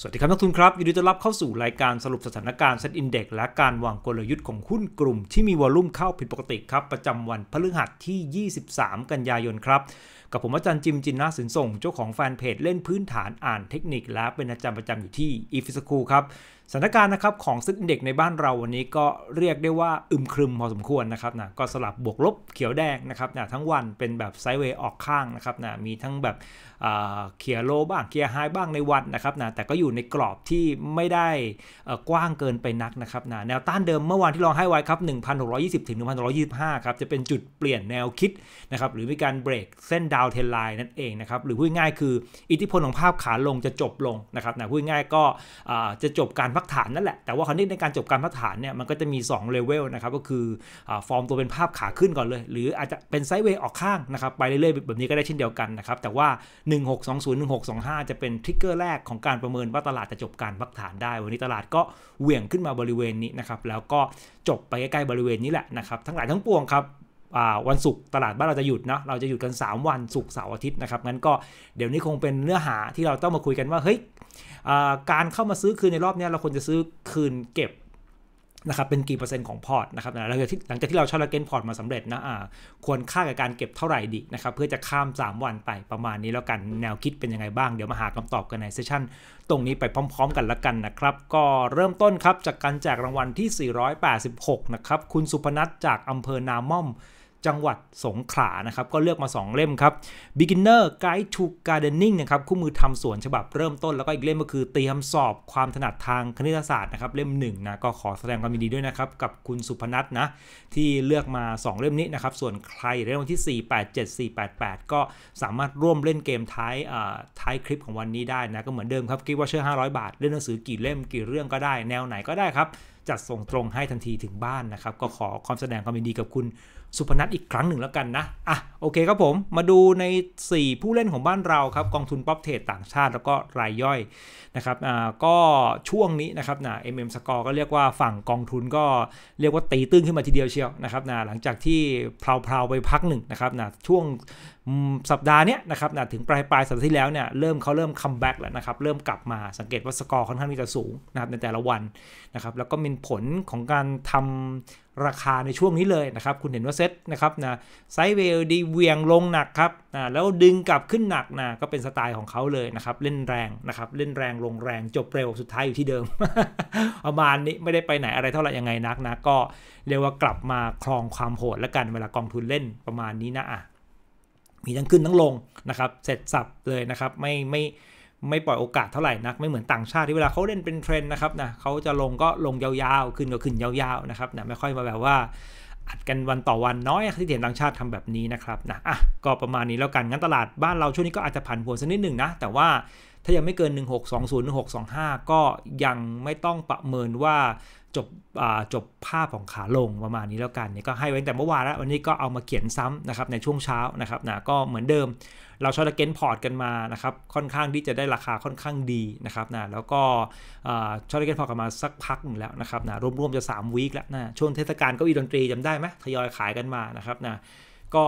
สวัสดีครับนักทุนครับยินดีต้อนรับเข้าสู่รายการสรุปสถานการณ์เซ็ตอินเด็กและการวางกลยุทธ์ของหุ้นกลุ่มที่มีวอลุ่มเข้าผิดปกติครับ ประจำวันพฤหัสที่ 23 กันยายนครับ กับผมอาจารย์จิมจินนาสินส่งเจ้าของแฟนเพจเล่นพื้นฐานอ่านเทคนิค และเป็นอาจารย์ประจำอยู่ที่อีฟิสคูครับ สถานการณ์นะครับของซินเด็กในบ้านเราวันนี้ก็เรียกได้ว่าอึมครึมพอสมควรนะครับนะก็สลับบวกลบเขียวแดงนะครับนะทั้งวันเป็นแบบไซด์เวย์ออกข้างนะครับนะมีทั้งแบบเขียโลบ้างเขียไฮบ้างในวันนะครับนะแต่ก็อยู่ในกรอบที่ไม่ได้กว้างเกินไปนักนะครับนะแนวต้านเดิมเมื่อวานที่ลองให้ไว้ครับ1,620 ถึง1,625 ครับ จะเป็นจุดเปลี่ยนแนวคิดนะครับหรือมีการเบรกเส้นดาวเทนไลน์นั่นเองนะครับหรือพูดง่ายคืออิทธิพลของภาพขาลงจะจบลงนะครับนะพูดง่ายก็จะจบการพักฐานนั่นแหละแต่ว่าคขาเรี้ในการจบการพักฐานเนี่ยมันก็จะมี2เลเวลนะครับก็คือฟอร์มตัวเป็นภาพขาขึ้นก่อนเลยหรืออาจจะเป็นไซด์เวย์ออกข้างนะครับไปเรื่อยๆแบบนี้ก็ได้เช่นเดียวกันนะครับแต่ว่า1620 1625 จะเป็นทริกเกอร์แรกของการประเมินว่าตลาดจะจบการพักฐานได้ วันนี้ตลาดก็เหวี่ยงขึ้นมาบริเวณนี้นะครับแล้วก็จบไปใกล้ๆบริเวณนี้แหละนะครับทั้งหลายทั้งปวงครับวันศุกร์ตลาดบ้านเราจะหยุดนะเราจะหยุดกัน 3 วันศุกร์เสาร์อาทิตย์นะครับงั้นก็เดี๋ยวนี้คงเป็นเนื้อหาที่เราต้องมาคุยกันว่าเฮ้ยการเข้ามาซื้อคืนในรอบนี้เราควรจะซื้อคืนเก็บนะครับเป็นกี่เปอร์เซ็นต์ของพอร์ตนะครับหลังจากที่หลังจากที่เราชอร์ตเกนพอร์ตมาสำเร็จนะอ่าควรค่ากับการเก็บเท่าไหร่ดีนะครับเพื่อจะข้าม 3 วันไปประมาณนี้แล้วกัน แนวคิดเป็นยังไงบ้างเดี๋ยวมาหาคำตอบกันในเซสชั่น ตรงนี้ไปพร้อมๆกันละกันนะครับ ก็เริ่มต้นครับ จากการแจกรางวัลที่ 486 นะครับ คุณสุพนัทจากอำเภอนาม่อมจังหวัดสงขลานะครับก็เลือกมา 2 เล่มครับ beginner guide to gardening นะครับคู่มือทำสวนฉบับเริ่มต้น แล้วก็อีกเล่มก็คือเตรียมสอบความถนัดทางคณิตศาสตร์นะครับเล่ม 1 นะก็ขอแสดงความยินดีด้วยนะครับกับคุณสุพนัทนะที่เลือกมา 2 เล่มนี้นะครับส่วนใครเล่มที่ 4 8 7 4 8 8 ก็สามารถร่วมเล่นเกมท้ายท้ายคลิปของวันนี้ได้นะก็เหมือนเดิมครับกิฟต์วอเชอร์500 บาทเล่นหนังสือกี่เล่มกี่เรื่องก็ได้ แนวไหนก็ได้ครับจัดส่งตรงให้ทันทีถึงบ้านนะครับก็ขอความแสดงความยินดีกับคุณสุพนัทอีกครั้งหนึ่งแล้วกันนะ อ่ะ โอเคครับผม มาดูใน 4 ผู้เล่นของบ้านเราครับกองทุนป๊อปเทรดต่างชาติแล้วก็รายย่อยนะครับ อ่า ก็ช่วงนี้นะครับนะ MM Score ก็เรียกว่าฝั่งกองทุน ก็เรียกว่าตีตื้นขึ้นมาทีเดียวเชียวนะครับนะหลังจากที่พลาวๆไปพักหนึ่งนะครับนะช่วงสัปดาห์นี้นะครับนะถึงปลายปลายสัปดาห์ที่แล้วเนี่ยเริ่มเขาเริ่มคัมแบ็กแล้วนะครับเริ่มกลับมาสังเกตว่าสกอร์ค่อนข้างที่จะสูงนะครับในแต่ละวันนะครับแล้วก็มีผลของการทำราคาในช่วงนี้เลยนะครับคุณเห็นว่าเซตนะครับนะไซเวลดีเวียงลงหนักครับนะแล้วดึงกลับขึ้นหนักนะก็เป็นสไตล์ของเขาเลยนะครับ เล่นแรงนะครับ เล่นแรงลงแรงจบเร็วสุดท้ายอยู่ที่เดิม ประมาณนี้ไม่ได้ไปไหนอะไรเท่าไหร่ยังไงนักนะก็เรียกว่ากลับมาครองความโหดแล้วกันเวลากองทุนเล่นประมาณนี้นะอ่ะมีทั้งขึ้นทั้งลงนะครับเสร็จสับเลยนะครับ ไม่ไม่ไม่ปล่อยโอกาสเท่าไหร่นักไม่เหมือนต่างชาติที่เวลาเขาเล่นเป็นเทรนด์นะครับนะเขาจะลงก็ลงยาวๆ ขึ้นก็ขึ้นยาวๆนะครับนะไม่ค่อยมาแบบว่าอัดกันวันต่อวันน้อยที่เห็นต่างชาติทำแบบนี้นะครับนะอ่ะก็ประมาณนี้แล้วกัน งั้นตลาดบ้านเราช่วงนี้ก็อาจจะผันผวนสักนิดหนึ่งนะแต่ว่าถ้ายังไม่เกิน1620 1625ก็ยังไม่ต้องประเมินว่าจบจบภาพของขาลงประมาณนี้แล้วกันเนี่ยก็ให้ไว้แต่เมื่อวานแล้ววันนี้ก็เอามาเขียนซ้ำนะครับในช่วงเช้านะครับนะก็เหมือนเดิมเราชอตเก็นพอร์ตกันมา นะครับ ค่อนข้างที่จะได้ราคาค่อนข้างดี นะครับนะแล้วก็ชอตเก็นพอร์ตกันมาสักพักหนึ่งแล้ว นะครับนะรวมๆจะ3วีคแล้วนะช่วงเทศกาลก็อีดนตรีจำได้ไหม ทยอยขายกันมา นะครับนะก็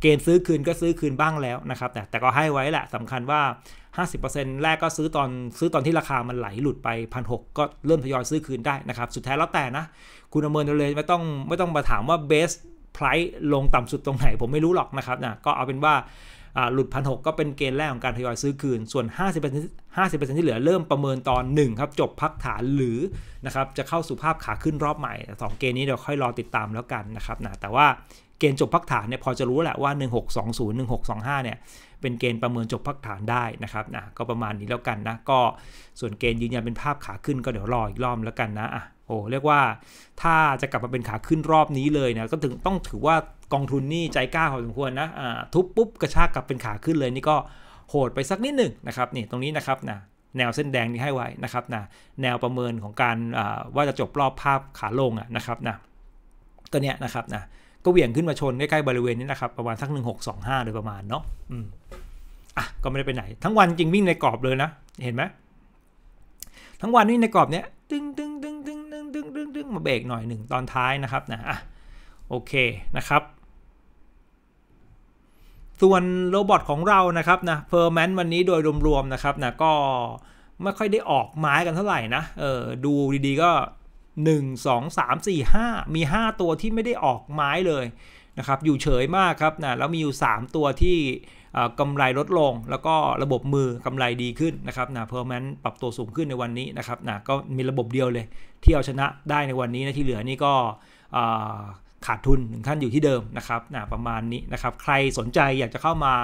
เกณฑ์ซื้อคืนก็ซื้อคืนบ้างแล้ว นะครับแต่แต่ก็ให้ไว้แหละสำคัญว่า 50%แรกก็ซื้อตอน ซื้อตอนที่ราคามันไหลหลุดไปพันหก็เริ่มทยอยซื้อคืนได้นะครับ สุดท้ายแล้วแต่นะ คุณประเมินเลยไม่ต้อง ไม่ต้องมาถามว่าเบสไพรส์ลงต่าสุดตรงไหนผมไม่รู้หรอกนะครับนะก็เอาเป็นว่าหลุดพันหก็เป็นเกณฑ์แรกของการทยอยซื้อคืน ส่วน50% 50%ที่เหลือเริ่มประเมินตอน 1 ครับ จบพักฐานหรือนะครับ จะเข้าสู่ภาพขาขึ้นรอบใหม่2เกณฑ์นี้เดี๋ยวค่อยรอติดตามแล้วกันนะครับนะ แต่ว่าเกณฑ์จบพักฐานเนี่ยพอจะรู้แหละว่า 1620 1625เนี่ย เป็นเกณฑ์ประเมินจบพักฐานได้นะครับนะก็ประมาณนี้แล้วกันนะ ก็ส่วนเกณฑ์ยืนยันเป็นภาพขาขึ้นก็เดี๋ยวรออีกรอบแล้วกันนะอ่ะโอ้เรียกว่าถ้าจะกลับมาเป็นขาขึ้นรอบนี้เลยนะก็ถึงต้องถือว่ากองทุนนี่ใจกล้าพอสมควรนะอ่าทุบปุ๊บกระชากกลับเป็นขาขึ้นเลยนี่ก็โหดไปสักนิดหนึ่งนะครับนี่ตรงนี้นะครับนะแนวเส้นแดงนี้ให้ไว้นะครับนะแนวประเมินของการว่าจะจบรอบภาพขาลงอ่ะนะครับนะก็เนี้ยนะครับนะก็เหวี่ยงขึ้นมาชน ใกล้ๆบริเวณนี้นะครับ ประมาณสักสองห้าโดยประมาณเนาะอืมอ่ะ ก็ไม่ได้ไปไหน ทั้งวันจริงวิ่งในกรอบเลยนะ เห็นไหม ทั้งวันวิ่งในกรอบเนี้ยดึงดึงดึงดึงดึงดึงดึงดึงมาเบรกหน่อยหนึ่งตอนท้ายนะครับนะอ่ะโอเคนะครับ ส่วนโรบอทของเรานะครับนะเพอร์แมนวันนี้โดยรวมๆนะครับนะก็ ไม่ค่อยได้ออกไม้กันเท่าไหร่นะเออดูดีๆก็1 2 3 4 5 มี 5 ตัวที่ไม่ได้ออกไม้เลยนะครับอยู่เฉยมากครับนะแล้วมีอยู่ 3 ตัวที่กำไรลดลง แล้วก็ระบบมือกำไรดีขึ้นนะครับนะเพราะมันปรับตัวสูงขึ้นในวันนี้นะครับนะก็มีระบบเดียวเลยที่เอาชนะได้ในวันนี้นะที่เหลือนี่ก็ขาดทุนถึงขั้นอยู่ที่เดิมนะครับนะประมาณนี้นะครับใครสนใจอยากจะเข้ามา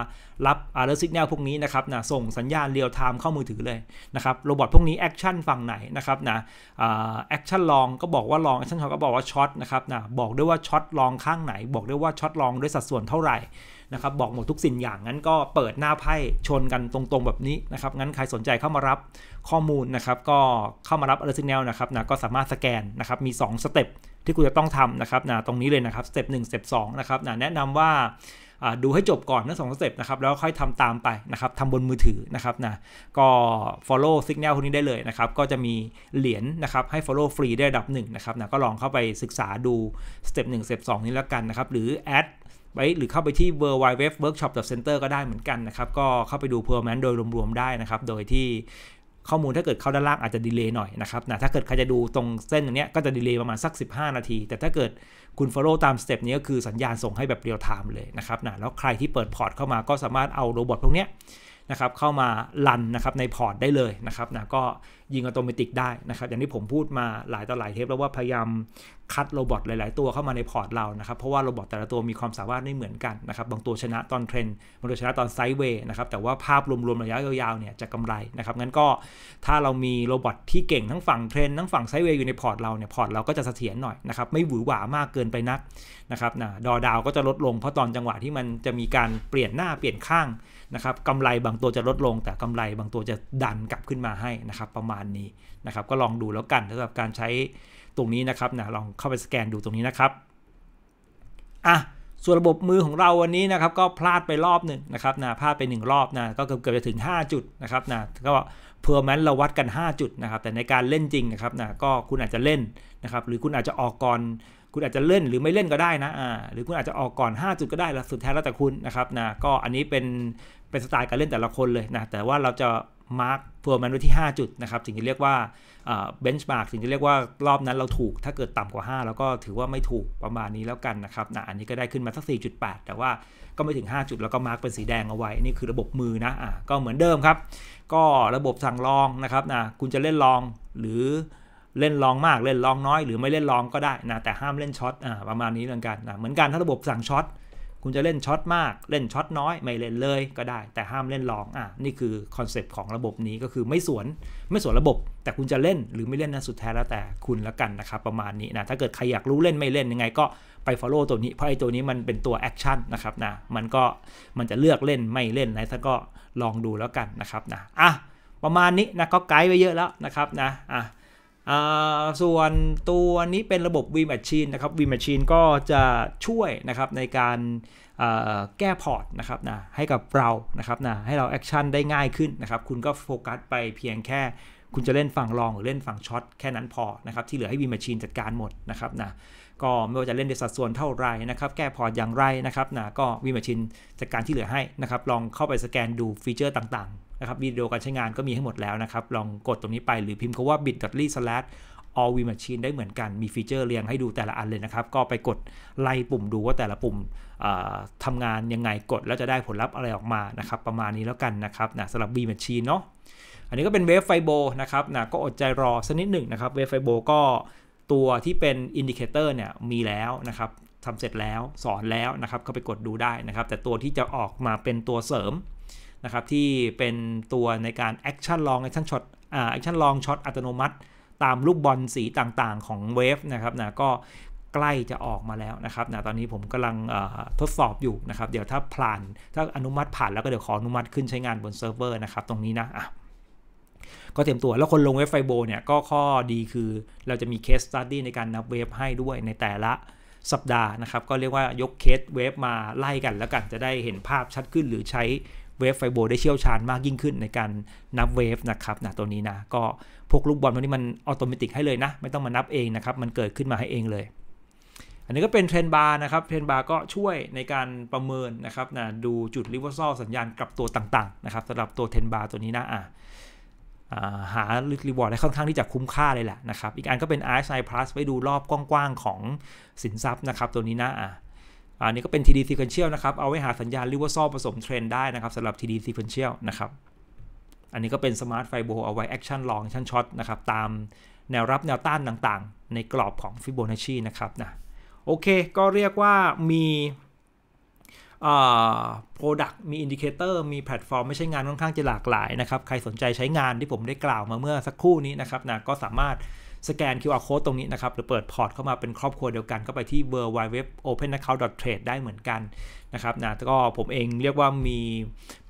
รับ alert ซิกแนลพวกนี้นะครับนะส่งสัญญาณเรียลไทม์เข้ามือถือเลยนะครับโรบอทพวกนี้แอคชั่นฝั่งไหนนะครับนะแอคชั่นลองก็บอกว่าลองแอคชั่นเขาก็บอกว่าช็อตนะครับนะบอกด้วยว่าช็อตลองข้างไหนบอกด้วยว่าช็อตลองด้วยสัดส่วนเท่าไหร่นะครับบอกหมดทุกสิ่งอย่างงั้นก็เปิดหน้าไพ่ชนกันตรงๆแบบนี้นะครับงั้นใครสนใจเข้ามารับข้อมูลนะครับก็เข้ามารับอ l e r t signal นะครับนะก็สามารถสแกนนะครับมี 2 สเต็ปที่คุณจะต้องทำนะครับนะตรงนี้เลยนะครับสเต็ปหนึ่งสเต็ปสองนะครับนะแนะนำว่าดูให้จบก่อนทั้งสองสเต็ปนะครับแล้วค่อยทำตามไปนะครับทำบนมือถือนะครับนะก็ follow signal พวกนี้ได้เลยนะครับก็จะมีเหรียญนนะครับให้ follow ฟรีได้ระดับหนึ่งนะครับนะก็ลองเข้าไปศึกษาดูสเต็ปหนึ่งสเต็ปสองนี้แล้วกันนะครับหรือแอดไปหรือเข้าไปที่ w w w w o r k s h o p c e n t e r ก็ได้เหมือนกันนะครับก็เข้าไปดูเพอร์แมนโดยรวมๆได้นะครับ โดยที่ข้อมูลถ้าเกิดเข้าด้านล่างอาจจะดีเลย์หน่อยนะครับนะ ถ้าเกิดใครจะดูตรงเส้นตรงนี้ก็จะดีเลย์ประมาณสัก 15 นาที แต่ถ้าเกิดคุณ follow ตามสเต็ปนี้ก็คือสัญญาณส่งให้แบบเรียลไทม์เลยนะครับนะแล้วใครที่เปิดพอร์ตเข้ามาก็สามารถเอาโรบอทพวกนี้นะครับเข้ามาลันนะครับในพอร์ตได้เลยนะครับนะก็ยิงอัตโนมัติได้นะครับอย่างที่ผมพูดมาหลายต่อหลายเทป แล้วว่าพยายามคัดโรบอทหลาย ๆ ตัวเข้ามาในพอร์ตเรานะครับเพราะว่าโรบอทแต่ละตัวมีความสามารถไม่เหมือนกันนะครับบางตัวชนะตอนเทรนบางตัวชนะตอนไซด์เวย์นะครับแต่ว่าภาพรวมๆ ระยะยาวๆเนี่ยจะกำไรนะครับงั้นก็ถ้าเรามีโรบอทที่เก่งทั้งฝั่งเทรนทั้งฝั่งไซด์เวย์อยู่ในพอร์ตเราเนี่ยพอร์ตเราก็จะเสถียรหน่อยนะครับไม่หวือหวามากเกินไปนักนะครับนะดอดาวก็จะลดลงเพราะตอนจังหวะที่มันจะมีการเปลี่ยนหน้าเปลี่ยนข้างนะครับกำไรบางตัวจะลดลงแต่กำไรบางตัวจะดันกลับขึ้นมาให้นะครับ ประมาณนี้นะครับ ก็ลองดูแล้วกันสำหรับการใช้ตรงนี้นะครับนะลองเข้าไปสแกนดูตรงนี้นะครับอ่ะส่วนระบบมือของเราวันนี้นะครับ ก็พลาดไปรอบหนึ่งนะครับนะพลาดไป1รอบนะก็เกือบเกือบจะถึง 5 จุดนะครับนะก็เพอร์แมนเราวัดกัน5จุดนะครับแต่ในการเล่นจริงนะครับนะก็คุณอาจจะเล่นนะครับ หรือคุณอาจจะออกก่อนคุณอาจจะเล่นหรือไม่เล่นก็ได้นะ อ่า หรือคุณอาจจะออกก่อน 5 จุดก็ได้แล้วสุดแท้แล้วแต่คุณนะครับนะก็อันนี้เป็น เป็นสไตล์การเล่นแต่ละคนเลยนะ แต่ว่าเราจะมาร์กเพอร์มันไว้ที่5จุดนะครับ สิ่งที่เรียกว่าเบนช์มาร์กิ่งที่เรียกว่ารอบนั้นเราถูก ถ้าเกิดต่ำกว่า 5 แล้วก็ถือว่าไม่ถูกประมาณนี้แล้วกันนะครับนะอันนี้ก็ได้ขึ้นมาสัก 4.8 แต่ว่าก็ไม่ถึง 5 จุดแล้วก็มาร์กเป็นสีแดงเอาไว้ นี่คือระบบมือนะ อ่า ก็เหมือนเดิมครับ ก็ระบบสั่งลองนะครับนะคุณจะเล่นลองหรือเล่นลองมากเล่นลองน้อยหรือไม่เล่นลองก็ได้นะแต่ห้ามเล่นช็อตอ่าประมาณนี้เหมือนกันนะเหมือนกัน ถ้าระบบสั่งช็อต คุณจะเล่นช็อตมากเล่นช็อตน้อยไม่เล่นเลยก็ได้ แต่ห้ามเล่นลอง อ่ะ นี่คือคอนเซปต์ของระบบนี้ก็คือไม่สวนไม่สวนระบบ แต่คุณจะเล่นหรือไม่เล่นนะสุดแท้แล้วแต่คุณละกันนะครับประมาณนี้นะ ถ้าเกิดใครอยากรู้เล่นไม่เล่นยังไง ก็ไป Follow ตัวนี้เพราะไอ้ตัวนี้มันเป็นตัวแอคชั่นนะครับนะมันก็มันจะเลือกเล่นไม่เล่นนะถ้าก็ลองดูแล้วกันนะครับนะอ่ะประมาณนี้นะก็ไกด์ไปเยอะแล้วนะครับนะอ่ะส่วนตัวนี้เป็นระบบ V Machine นะครับ V Machine ก็จะช่วยนะครับในการแก้พอร์ตนะครับนะให้กับเรานะครับนะให้เราแอคชั่นได้ง่ายขึ้นนะครับคุณก็โฟกัสไปเพียงแค่คุณจะเล่นฝั่งรองหรือเล่นฝั่งช็อตแค่นั้นพอนะครับที่เหลือให้วีม h ช n นจัดการหมดนะครับนะก็ไม่ว่าจะเล่นในสัดส่วนเท่าไรนะครับแก้พอร์ตอย่างไรนะครับนะก็วีมาชินจัดการที่เหลือให้นะครับลองเข้าไปสแกนดูฟีเจอร์ต่างนะครับวิดีโอการใช้งานก็มีให้หมดแล้วนะครับ ลองกดตรงนี้ไปหรือพิมพ์คาว่า bit.ly slash all v machine ได้เหมือนกันมีฟีเจอร์เรียงให้ดูแต่ละอันเลยนะครับ ก็ไปกดไล่ปุ่มดูว่าแต่ละปุ่มทำงานยังไงกดแล้วจะได้ผลลัพธ์อะไรออกมานะครับประมาณนี้แล้วกันนะครับนะสำหรับ V machine เนาะอันนี้ก็เป็นเวฟไฟโบนะครับนะก็อดใจรอสักนิดหนึ่งนะครับเวฟไฟโบก็ตัวที่เป็นอินดิเคเตอร์เนี่ยมีแล้วนะครับทำเสร็จแล้วสอนแล้วนะครับก็ไปกดดูได้นะครับแต่ตัวที่จะออกมาเป็นตัวเสริมนะครับที่เป็นตัวในการแอคชั่นลองแอคชั่นช็อตแอคชั่นลองช็อตอัตโนมัติ ตามลูกบอลสีต่างๆ ของเวฟนะครับนะก็ใกล้จะออกมาแล้วนะครับนะตอนนี้ผมกำลังทดสอบอยู่นะครับเดี๋ยวถ้าผ่านถ้าอนุมัติผ่านแล้วก็เดี๋ยวขออนุมัติขึ้นใช้งานบนเซิร์ฟเวอร์นะครับตรงนี้นะะก็เตรียมตัวแล้วคนลงเว็บไฟโบเนี่ยก็ข้อดีคือเราจะมีเคสสตัดดี้ในการนับเวฟให้ด้วยในแต่ละสัปดาห์นะครับ ก็เรียกว่ายกเคสเวฟมาไล่กัน แล้วกันจะได้เห็นภาพชัดขึ้นหรือใช้เวฟไฟโบได้เชี่ยวชาญมากยิ่งขึ้นในการนับเวฟนะครับนะตัวนี้นะ ก็พวกลูกบอลตัวนี้มันอัตโนมัติให้เลยนะ ไม่ต้องมานับเองนะครับมันเกิดขึ้นมาให้เองเลยอันนี้ก็เป็นเทรนบาร์นะครับเทรนบาร์ก็ช่วยในการประเมินนะครับนะดูจุดริเวอร์ซอลสัญญาณกลับตัวต่างๆนะครับสำหรับตัวเทรนบาร์ตัวนี้นะอ่ะหาลรีวอร์ดได้ค่อนข้างที่จะคุ้มค่าเลยแหละนะครับอีกอันก็เป็น RSI Plus ไว้ดูรอบกว้างๆของสินทรัพย์นะครับตัวนี้นะอันนี้ก็เป็น TD sequential นะครับ เอาไว้หาสัญญาณร r ว v e ซ่อมผสมเทรนได้นะครับสำหรับ TD sequential นะครับ อันนี้ก็เป็น smart fibo เอาไว้ action long action short นะครับ ตามแนวรับแนวต้านต่างๆ ในกรอบของ Fibonacci นะครับนะโอเค ก็เรียกว่ามีโปรดักต์มีอินดิเคเตอร์มีแพลตฟอร์มไม่ใช่งานค่อนข้างจะหลากหลายนะครับ ใครสนใจใช้งานที่ผมได้กล่าวมาเมื่อสักครู่นี้นะครับนะก็สามารถสแกน QR code ตรงนี้นะครับ หรือเปิดพอร์ตเข้ามาเป็นครอบครัวเดียวกันก็ไปที่ w w w o p e n a c c o u n t t r a d e ได้เหมือนกันนะครับนะ ก็ผมเองเรียกว่ามี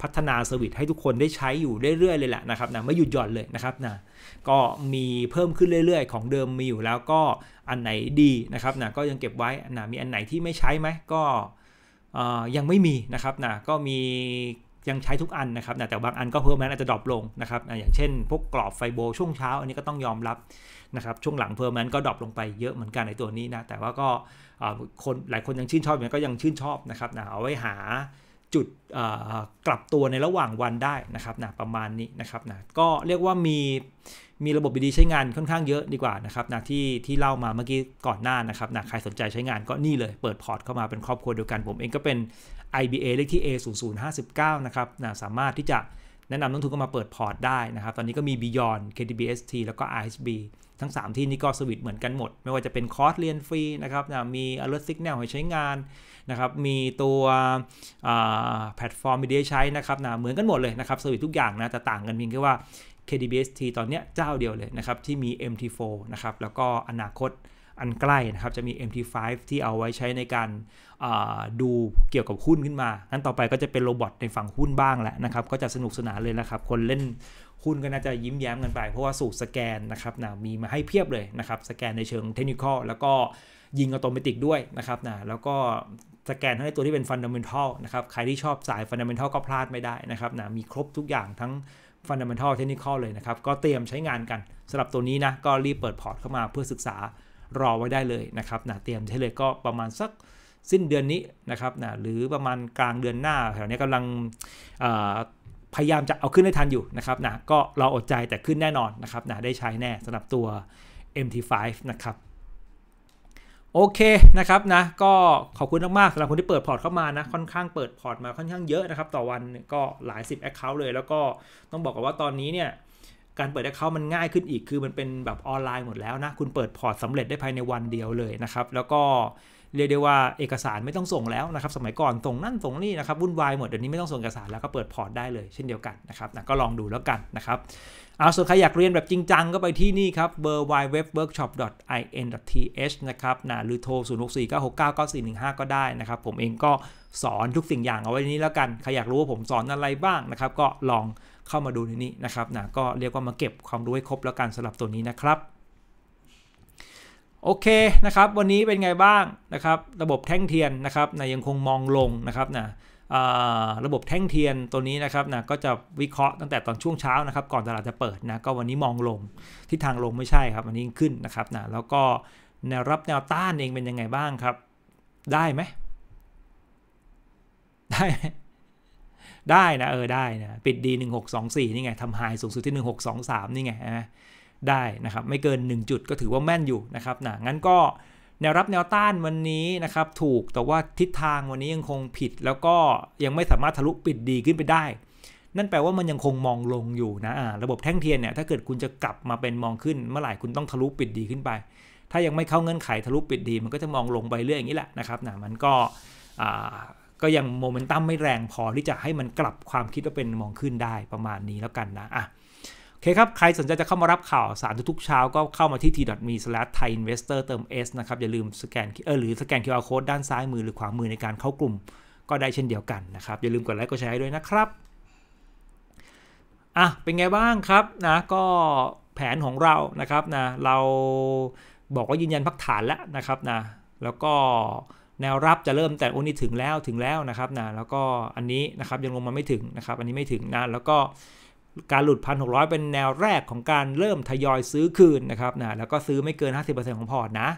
พัฒนาเซอร์วิสให้ทุกคนได้ใช้อยู่เรื่อยๆเลยแหละนะครับนะ ไม่หยุดหย่อนเลยนะครับนะ ก็มีเพิ่มขึ้นเรื่อยๆ ของเดิมมีอยู่แล้วก็อันไหนดีนะครับนะ ก็ยังเก็บไว้นะ มีอันไหนที่ไม่ใช้ไหมก็ยังไม่มีนะครับนะก็มียังใช้ทุกอันนะครับนะแต่บางอันก็เพิ่มแม้อาจจะดรอปลงนะครับนะอย่างเช่น พวกกรอบไฟโบช่วงเช้าอันนี้ก็ต้องยอมรับนะครับช่วงหลังเพอร์มันก็ดรอปลงไปเยอะเหมือนกันในตัวนี้นะแต่ว่าก็คนหลายคนยังชื่นชอบมันก็ยังชื่นชอบนะครับนะเอาไว้หาจุดกลับตัวในระหว่างวันได้นะครับนะประมาณนี้นะครับนะก็เรียกว่ามีมีระบบดีใช้งานค่อนข้างเยอะดีกว่านะครับนะที่ที่เล่ามาเมื่อกี้ก่อนหน้านะครับนะใครสนใจใช้งานก็นี่เลยเปิดพอร์ต เข้ามาเป็นครอบครัวเดียวกันผมเองก็เป็น IBA เลขที่ A 0 0 5 9นะครับนะสามารถที่จะแนะนำนักทุนก็มาเปิดพอร์ตได้นะครับตอนนี้ก็มี Beyond KTBST แล้วก็ ISB ทั้ง 3 ที่นี้ก็สวิตเหมือนกันหมด ไม่ว่าจะเป็นคอร์สเรียนฟรีนะครับนะมี alert signal ให้ใช้งานนะครับ มีตัวแพลตฟอร์มมีเดียใช้นะครับนะเหมือนกันหมดเลยนะครับสวิตทุกอย่างนะแต่ต่างกันเพียงแค่ว่า KDBST ตอนนี้เจ้าเดียวเลยนะครับ ที่มี MT4 นะครับแล้วก็อนาคตอันใกล้นะครับ จะมี MT5 ที่เอาไว้ใช้ในการดูเกี่ยวกับหุ้นขึ้นมางั้นต่อไปก็จะเป็นโรบอทในฝั่งหุ้นบ้างแหละนะครับก็จะสนุกสนานเลยนะครับคนเล่นหุ้นก็น่าจะยิ้มแย้มกันไป เพราะว่าสูตรสแกนนะครับนะมีมาให้เพียบเลยนะครับสแกนในเชิงเทคนิคแล้วก็ยิงอัตโนมัติด้วยนะครับนะแล้วก็สแกนทั้งในตัวที่เป็นฟันดัมเบลทัลนะครับใครที่ชอบสายฟันดัมเบลทัลก็พลาดไม่ได้นะครับนะมีครบทุกอย่างทั้งฟันดัมเบลทัลเทคนิคเลยนะครับ ก็เตรียมใช้งานกันสำหรับตัวนี้นะก็รีบเปิดพอร์ต เข้ามาเพื่อศึกษารอไว้ได้เลยนะครับนะเตรียมใช้เลยก็ประมาณสักสิ้นเดือนนี้นะครับนะหรือประมาณกลางเดือนหน้าแถวนี้กำลังพยายามจะเอาขึ้นได้ทันอยู่นะครับนะก็เราอดใจแต่ขึ้นแน่นอนนะครับนะได้ใช้แน่สำหรับตัว MT5 นะครับโอเคนะครับนะก็ขอบคุณมากๆสำหรับคนที่เปิดพอร์ตเข้ามานะค่อนข้างเปิดพอร์ตมาค่อนข้างเยอะนะครับต่อวันก็หลาย 10 Account เลย แล้วก็ต้องบอกกันว่าตอนนี้เนี่ยการเปิดแอคเคาท์มันง่ายขึ้นอีก คือมันเป็นแบบออนไลน์หมดแล้วนะ คุณเปิดพอร์ตสำเร็จได้ภายในวันเดียวเลยนะครับแล้วก็เรียกได้ว่าเอกสารไม่ต้องส่งแล้วนะครับ สมัยก่อนส่งนั่นส่งนี่นะครับวุ่นวายหมดเดี๋ยวนี้ไม่ต้องส่งเอกสารแล้ว ก็เปิดพอร์ตได้เลยเช่นเดียวกันนะครับนะก็ลองดูแล้วกันนะครับเอาส่วนใครอยากเรียนแบบจริงจังก็ไปที่นี่ครับ w w w w o r k s h o p i n t h นะครับนะหรือโทร 0649699415 ก็ได้นะครับ ผมเองก็สอนทุกสิ่งอย่างเอาไว้นี้แล้วกัน ใครอยากรู้ว่าผมสอนอะไรบ้างนะครับ ก็ลองเข้ามาดูในนี้นะครับนะก็เรียกว่ามาเก็บความรู้ให้ครบแล้วกันสำหรับตัวนี้นะครับโอเคนะครับวันนี้เป็นไงบ้างนะครับระบบแท่งเทียนนะครับนะยังคงมองลงนะครับนะระบบแท่งเทียนตัวนี้นะครับนะก็จะวิเคราะห์ตั้งแต่ตอนช่วงเช้านะครับก่อนตลาดจะเปิดนะก็วันนี้มองลงที่ทางลงไม่ใช่ครับวันนี้ขึ้นนะครับนะแล้วก็แนวรับแนวต้านเองเป็นยังไงบ้างครับ ได้ไหมได้ได้นะเออได้นะ ปิดดี 1624นี่ไงทำไฮสูงสุดที่ 1623นี่ไงนะได้นะครับไม่เกิน1จุดก็ถือว่าแม่นอยู่นะครับนะงั้นก็แนวรับแนวต้านวันนี้นะครับถูกแต่ว่าทิศทางวันนี้ยังคงผิด แล้วก็ยังไม่สามารถทะลุปิดดีขึ้นไปได้ นั่นแปลว่ามันยังคงมองลงอยู่นะะระบบแท่งเทียนเนี่ยถ้าเกิดคุณจะกลับมาเป็นมองขึ้น เมื่อไหร่คุณต้องทะลุปิดดีขึ้นไป ถ้ายังไม่เข้าเงื่อนไขทะลุปิดดีมันก็จะมองลงไปเรื่อยอย่างนี้แหละนะครับนะมันก็ก็ยังโมเมนตัมไม่แรงพอที่จะให้มันกลับความคิดว่าเป็นมองขึ้นได้ประมาณนี้แล้วกันนะอ่ะเคครับใครสนใจจะเข้ามารับข่าวสารทุกๆเช้าก็เข้ามาที่ t.me/thaiinvestor เติม S นะครับ อย่าลืมสแกนเออหรือสแกน QR code ด้านซ้ายมือหรือขวามือในการเข้ากลุ่ม ก็ได้เช่นเดียวกันนะครับ อย่าลืมกดไลค์กดแชร์ด้วยนะครับอ่ะเป็นไงบ้างครับนะก็แผนของเรานะครับนะ เราบอกว่ายืนยันพักฐานแล้วนะครับนะ แล้วก็แนวรับจะเริ่มแต่โอ้นี่ถึงแล้วถึงแล้วนะครับนะแล้วก็อันนี้นะครับยังลงมาไม่ถึงนะครับ อันนี้ไม่ถึงนะแล้วก็การหลุด1,600เป็นแนวแรกของการเริ่มทยอยซื้อคืนนะครับนะแล้วก็ซื้อไม่เกิน 50%ของพอร์ตนะ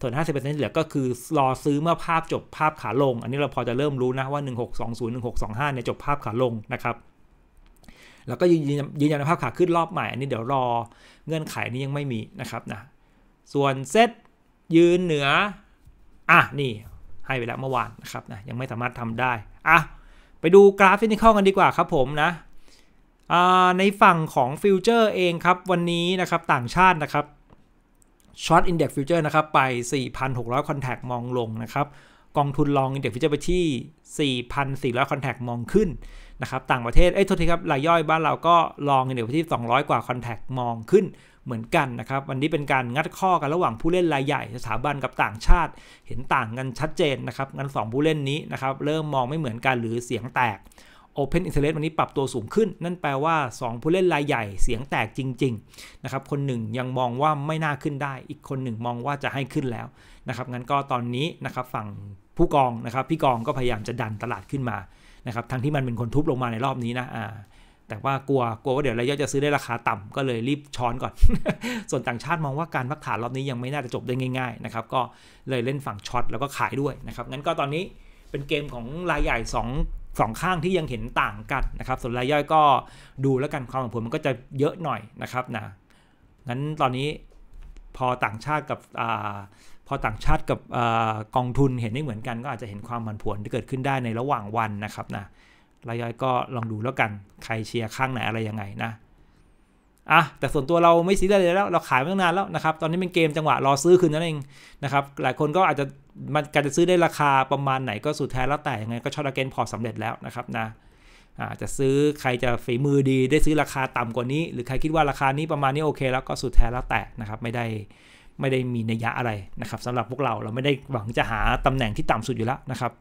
ส่วน 50%เหลือก็คือรอซื้อเมื่อภาพจบภาพขาลง อันนี้เราพอจะเริ่มรู้นะว่า 1620 1625เนี่ยจบภาพขาลงนะครับแล้วก็ยืนยันภาพขาขึ้นรอบใหม่อันนี้เดี๋ยวรอเงื่อนไขนี้ยังไม่มีนะครับนะส่วนเซตยืนเหนืออ่ะนี่ ให้ไปแล้วเมื่อวานนะครับนะยังไม่สามารถทำได้อ่ะไปดูกราฟฟิสิคอลกันดีกว่าครับ ผมนะในฝั่งของฟิวเจอร์เองครับวันนี้นะครับต่างชาตินะครับช็อตอินเด็กซ์ฟิวเจอร์นะครับไป4,600คอนแทคมองลงนะครับกองทุนลองอินเด็กซ์ฟิวเจอร์ไปที่ 4,400 คอนแทคมองขึ้นนะครับต่างประเทศเอ้ยโทษทีครับรายย่อยบ้านเราก็ลองอินเด็กซ์ไปที่ 200 กว่าคอนแทคมองขึ้น เหมือนกันนะครับวันนี้เป็นการงัดข้อกันระหว่างผู้เล่นรายใหญ่ สถาบันกับต่างชาติเห็นต่างกันชัดเจนนะครับงั้น2ผู้เล่นนี้นะครับเริ่มมองไม่เหมือนกันหรือเสียงแตก Open i n t e r e ็ t วันนี้ปรับตัวสูงขึ้น นั่นแปลว่า 2 ผู้เล่นรายใหญ่เสียงแตกจริงๆนะครับ คนหนึ่งยังมองว่าไม่น่าขึ้นได้ อีกคนหนึ่งมองว่าจะให้ขึ้นแล้วนะครับงั้นก็ตอนนี้นะครับฝั่งผู้กองนะครับพี่กองก็พยายามจะดันตลาดขึ้นมานะครับทั้งที่มันเป็นคนทุบลงมาในรอบนี้นะอ่าแต่ว่ากลัวกลัวว่าเดี๋ยวรายย่อยจะซื้อได้ราคาต่ำก็เลยรีบช้อนก่อน ส่วนต่างชาติมองว่าการพักฐานรอบนี้ยังไม่น่าจะจบได้ง่ายๆนะครับก็เลยเล่นฝั่งช็อตแล้วก็ขายด้วยนะครับงั้นก็ตอนนี้เป็นเกมของรายใหญ่ 2สองข้างที่ยังเห็นต่างกันนะครับ ส่วนรายย่อยก็ดูแล้วกันความผันผวนมันก็จะเยอะหน่อยนะครับนะงั้นตอนนี้พอต่างชาติกับอพอต่างชาติกับอกองทุนเห็นไม่เหมือนกันก็อาจจะเห็นความผันผวนที่เกิดขึ้นได้ในระหว่างวันนะครับนะรายย่อยก็ลองดูแล้วกันใครเชียร์ข้างไหนอะไรยังไงนะอ่ะแต่ส่วนตัวเราไม่ซีเรียสเลยแล้ว เราขายมาตั้งนานแล้วนะครับตอนนี้เป็นเกมจังหวะรอซื้อคืนนั่นเองนะครับ หลายคนก็อาจจะมันการจะซื้อได้ราคาประมาณไหนก็สุดแท้แล้วแต่ยังไงก็ช็อตเกนพอสำเร็จแล้วนะครับนะจะซื้อใครจะฝีมือดี ได้ซื้อราคาต่ำกว่านี้ หรือใครคิดว่าราคานี้ประมาณนี้โอเค แล้วก็สุดแท้แล้วแต่นะครับ ไม่ได้ไม่ได้มีนัยยะอะไรนะครับสำหรับพวกเราเราไม่ได้หวังจะหาตำแหน่งที่ต่ำสุดอยู่แล้วนะครับ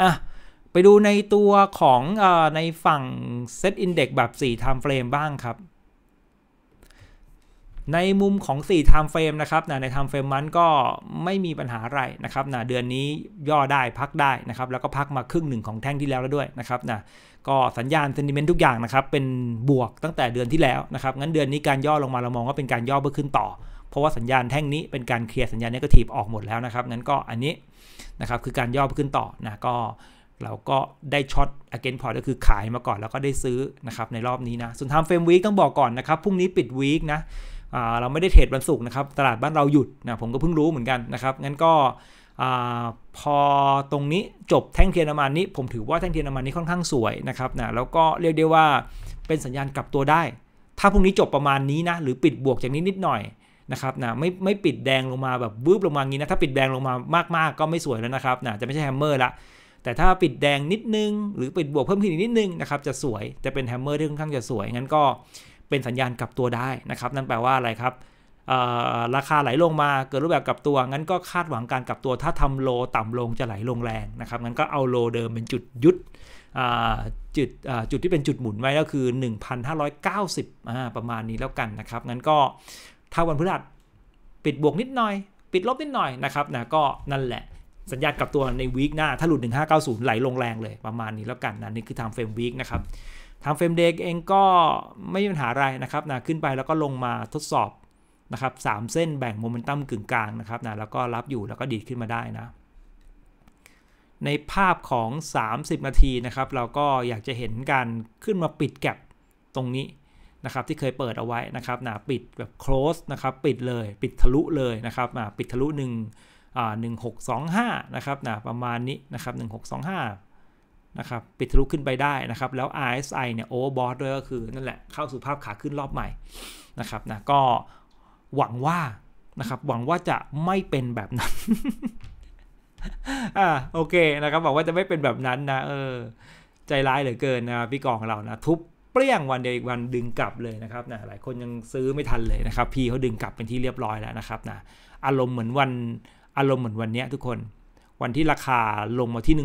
อ่ะไปดูในตัวของอในฝั่งเซตอินเด็กแบบ4่ไทม์เฟรมบ้างครับในมุมของ 4 time frame นะครับนะใน time frame มันก็ไม่มีปัญหาอะไรนะครับนะเดือนนี้ย่อได้พักได้นะครับแล้วก็พักมาครึ่งหนึ่งของแท่งที่แล้วแล้วด้วยนะครับนะก็สัญญาณเซนดิเมนต์ทุกอย่างนะครับ เป็นบวกตั้งแต่เดือนที่แล้วนะครับงั้นเดือนนี้การย่อลงมาเรามองว่าเป็นการย่อเพื่อขึ้นต่อ เพราะว่าสัญญาณแท่งนี้เป็นการเคลียร์สัญญาณนกาทีฟออกหมดแล้วนะครับงั้นก็อันนี้นะครับคือการย่อเพื่อขึ้นต่อนะก็เราก็ได้ช็อต again อร์ตก็คือขายมาก่อนแล้วก็ได้ซื้อนะครับ ในรอบนี้นะส่วนทำเฟรมวีคต้องบอกก่อนนะครับพรุ่งนี้ปิดวีคนะเราไม่ได้เทรดวันศุกร์นะครับตลาดบ้านเราหยุดนะผมก็เพิ่งรู้เหมือนกันนะครับงั้นก็พอตรงนี้จบแท่งเทียนน้ำมันนี้ ผมถือว่าแท่งเทียนน้ำมันนี้ค่อนข้างสวยนะครับนะแล้วก็เรียกได้ว่าเป็นสัญญาณกลับตัวได้ ถ้าพรุ่งนี้จบประมาณนี้นะหรือปิดบวกจากนี้นิดหน่อยนะครับนะไม่ไม่ปิดแดงลงมาแบบวืบลงมางี้นะถ้าปิดแดงลงมามากๆก็ไม่สวยแล้วนะครับนะจะไม่ใช่แฮมเมอร์ละแต่ถ้าปิดแดงนิดนึง หรือปิดบวกเพิ่มขึ้นอีกนิดนึงนะครับจะสวยจะเป็นแฮมเมอร์ที่ค่อนข้างจะสวยงั้นก็เป็นสัญญาณกลับตัวได้ นะครับนั่นแปลว่าอะไรครับราคาไหลลงมาเกิดรูปแบบกลับตัว งั้นก็คาดหวังการกลับตัวถ้าทำโลต่ำลงจะไหลลงแรงนะครับงั้นก็เอาโลเดิมเป็นจุดยุดจุดจุดที่เป็นจุดหมุนไว้ก็คือ 1,590ประมาณนี้แล้วกันนะครับงั้นก็ถ้าวันพฤหัสปิดบวกนิดหน่อย ปิดลบนิดหน่อยนะครับนะก็นั่นแหละสัญญาณกลับตัวในวีคหน้าถ้าหลุด1590 ไหลลงแรงเลยประมาณนี้แล้วกันนะนี่คือทางเฟรมวีคนะครับทางเฟรมเดกเองก็ไม่มีปัญหาอะไรนะครับนะขึ้นไปแล้วก็ลงมาทดสอบนะครับสเส้นแบ่งโมเมนตัมกึ่งกลางนะครับนะแล้วก็รับอยู่แล้วก็ดีดขึ้นมาได้นะในภาพของ 30 นาทีนะครับเราก็อยากจะเห็นการขึ้นมาปิดแกลบตรงนี้นะครับที่เคยเปิดเอาไว้นะครับนะปิดแบบ close นะครับปิดเลยปิดทะลุเลยนะครับนะปิดทะลุ1 1625นะครับนะประมาณนี้นะครับ1625นะครับปิดทะลุขึ้นไปได้นะครับ แล้ว RSI เนี่ยโอเวอร์บอ t ด้วยก็คือนั่นแหละเข้าสู่ภาพขาขึ้นรอบใหม่ นะครับนะก็หวังว่านะครับ หวังว่าจะไม่เป็นแบบนั้น อ่าโอเคนะครับหวังว่าจะไม่เป็นแบบนั้น นะ เออ ใจร้ายเหลือเกินนะพี่กองของเรานะทุบเปรี้ยงวันเดียวอีกวันดึงกลับเลยนะครับนะหลายคนยังซื้อไม่ทันเลยนะครับพี่เขาดึงกลับเป็นที่เรียบร้อยแล้วนะครับนะอารมณ์เหมือนวันอารมณ์เหมือนวันนี้ทุกคนวันที่ราคาลงมาที่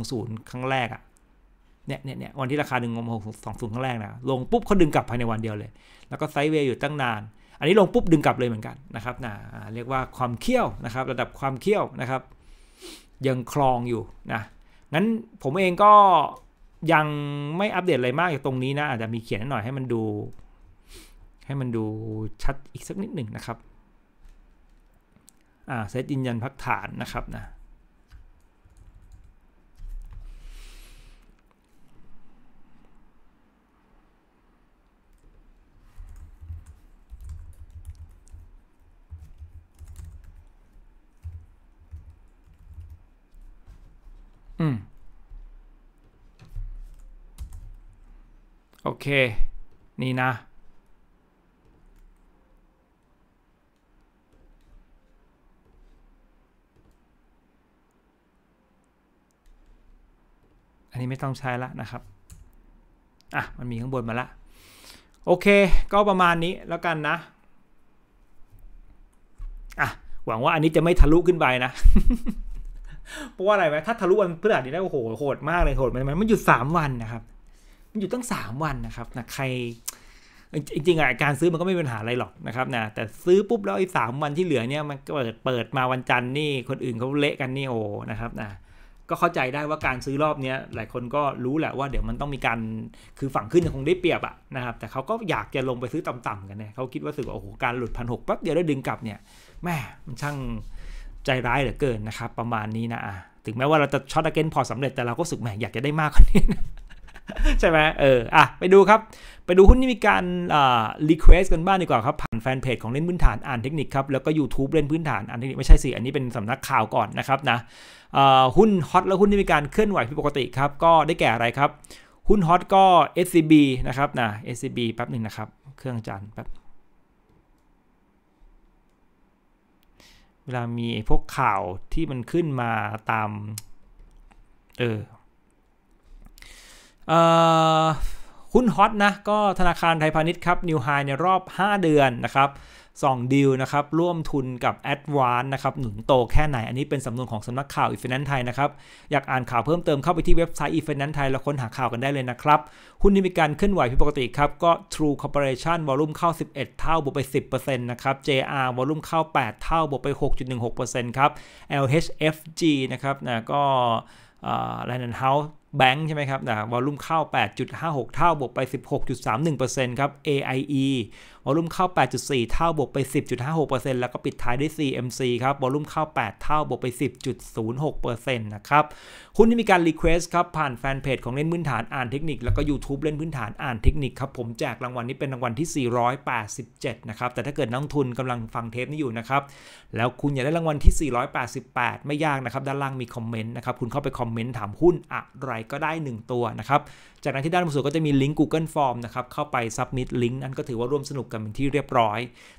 1620 ครั้งแรกอะเนี่ยเนี่ยเนี่ยวันที่ราคา 1620 ครั้งแรกนะลงปุ๊บเขาดึงกลับภายในวันเดียวเลย แล้วก็ ไซด์เวย์อยู่ตั้งนาน อันนี้ลงปุ๊บดึงกลับเลยเหมือนกันนะครับนะเรียกว่าความเขี้ยวนะครับ ระดับความเขี้ยวนะครับ ยังคลองอยู่นะงั้นผมเองก็ยังไม่อัปเดตอะไรมากจากตรงนี้นะ อาจจะมีเขียนหน่อยให้มันดู ให้มันดูชัดอีกสักนิดหนึ่งนะครับอ่าเซตยืนยันพักฐานนะครับนะอืม โอเค นี่นะ อันนี้ไม่ต้องใช้แล้วนะครับ อ่ะมันมีข้างบนมาละโอเค ก็ประมาณนี้แล้วกันนะ อ่ะหวังว่าอันนี้จะไม่ทะลุขึ้นไปนะเพราะว่าอะไรไหมถ้าทะลุวันพฤหัสนี้ได้โอ้โหโหดมากเลยโหดมันมันหยุดสามวันนะครับ มันหยุดตั้งสามวันนะครับนะใคร จริงๆอ่ะการซื้อมันก็ไม่มีปัญหาอะไรหรอกนะครับนะแต่ซื้อปุ๊บแล้วไอ้สามวันที่เหลือเนี่ยมันเปิดเปิดมาวันจันทร์นี่ คนอื่นเขาเละกันนี่โอ้นะครับนะก็เข้าใจได้ว่าการซื้อรอบเนี้ยหลายคนก็รู้แหละว่าเดี๋ยวมันต้องมีการคือฝั่งขึ้นคงได้เปรียบอะนะครับ แต่เขาก็อยากจะลงไปซื้อต่ำๆกันเนี่ยเขาคิดว่าสึกว่าโอ้โหการหลุดพันหกปั๊บเดียวได้ดึงกลับเนี่ยแม่มันช่างใจร้ายเหลือเกินนะครับประมาณนี้นะถึงแม้ว่าเราจะช็อตอเกนพอสำเร็จแต่เราก็สึกแหมอยากจะได้มากกว่านี้ ใช่ไหมเอออ่ะไปดูครับ ไปดูหุ้นที่มีการรีเควสกันบ้างดีกว่าครับ ผ่านแฟนเพจของเล่นพื้นฐานอ่านเทคนิคครับ แล้วก็ YouTube เล่นพื้นฐานอ่านเทคนิค ไม่ใช่สิอันนี้เป็นสำนักข่าวก่อนนะครับนะหุ้นฮอตและหุ้นที่มีการเคลื่อนไหวผิดปกติครับก็ได้แก่อะไรครับหุ้นฮอตก็ SCB นะครับนะ SCB แป๊บหนึ่งนะครับเครื่องจานแป๊บเวลามีพวกข่าวที่มันขึ้นมาตาม เออคหุ้นฮอตนะ ก็ธนาคารไทยพาณิชย์ครับนิวไฮในรอบ 5 เดือนนะครับสองดีลนะครับร่วมทุนกับ a d v a n c e นะครับหนุนโตแค่ไหนอันนี้เป็นสำนวนของสำนักข่าวอีฟินแนนไทยนะครับ อยากอ่านข่าวเพิ่มเติมเข้าไปที่เว็บไซต์อีฟินแนนไทยแล้วค้นหาข่าวกันได้เลยนะครับ หุ้นที่มีการเคลื่อนไหวผิดปกติครับก็ True Corporation วอลุ่มเข้า 11 เท่าบวกไป 10%นะครับ JR วอลุ่มเข้า 8 เท่าบวกไป 6.16%ครับ LHFG นะครับนะก็ l a n d น n นเฮาส์แบงค์ใช่ไหมครับนะวอลลุ่มเข้า 8.56 เท่าบวกไป 16.31%ครับ AIE วอลลุ่มเข้า 8.4 เท่าบวกไป 10.56%แล้วก็ปิดท้ายด้วย CMC ครับวอลลุ่มเข้า 8 เท่าบวกไป 10.06%นะครับหุ้นที่มีการรีเควสต์ครับ ผ่านแฟนเพจของเล่นพื้นฐานอ่านเทคนิค แล้วก็ YouTube เล่นพื้นฐานอ่านเทคนิคครับ ผมแจกรางวัลนี้เป็นรางวัลที่ 487 นะครับ แต่ถ้าเกิดนักทุนกำลังฟังเทปนี้อยู่นะครับ แล้วคุณอยากได้รางวัลที่ 488 ไม่ยากนะครับด้านล่างมีคอมเมนต์นะครับคุณเข้าไปคอมเมนต์ถามหุ้นอะไรก็ได้ 1 ตัวนะครับ จากนั้นที่ด้านบนสุดก็จะมีลิงก์ Google Form นะครับ เข้าไป submit ลิงก์นั้นก็ถือว่าร่วมสนุกกันเป็นที่เรียบร้อย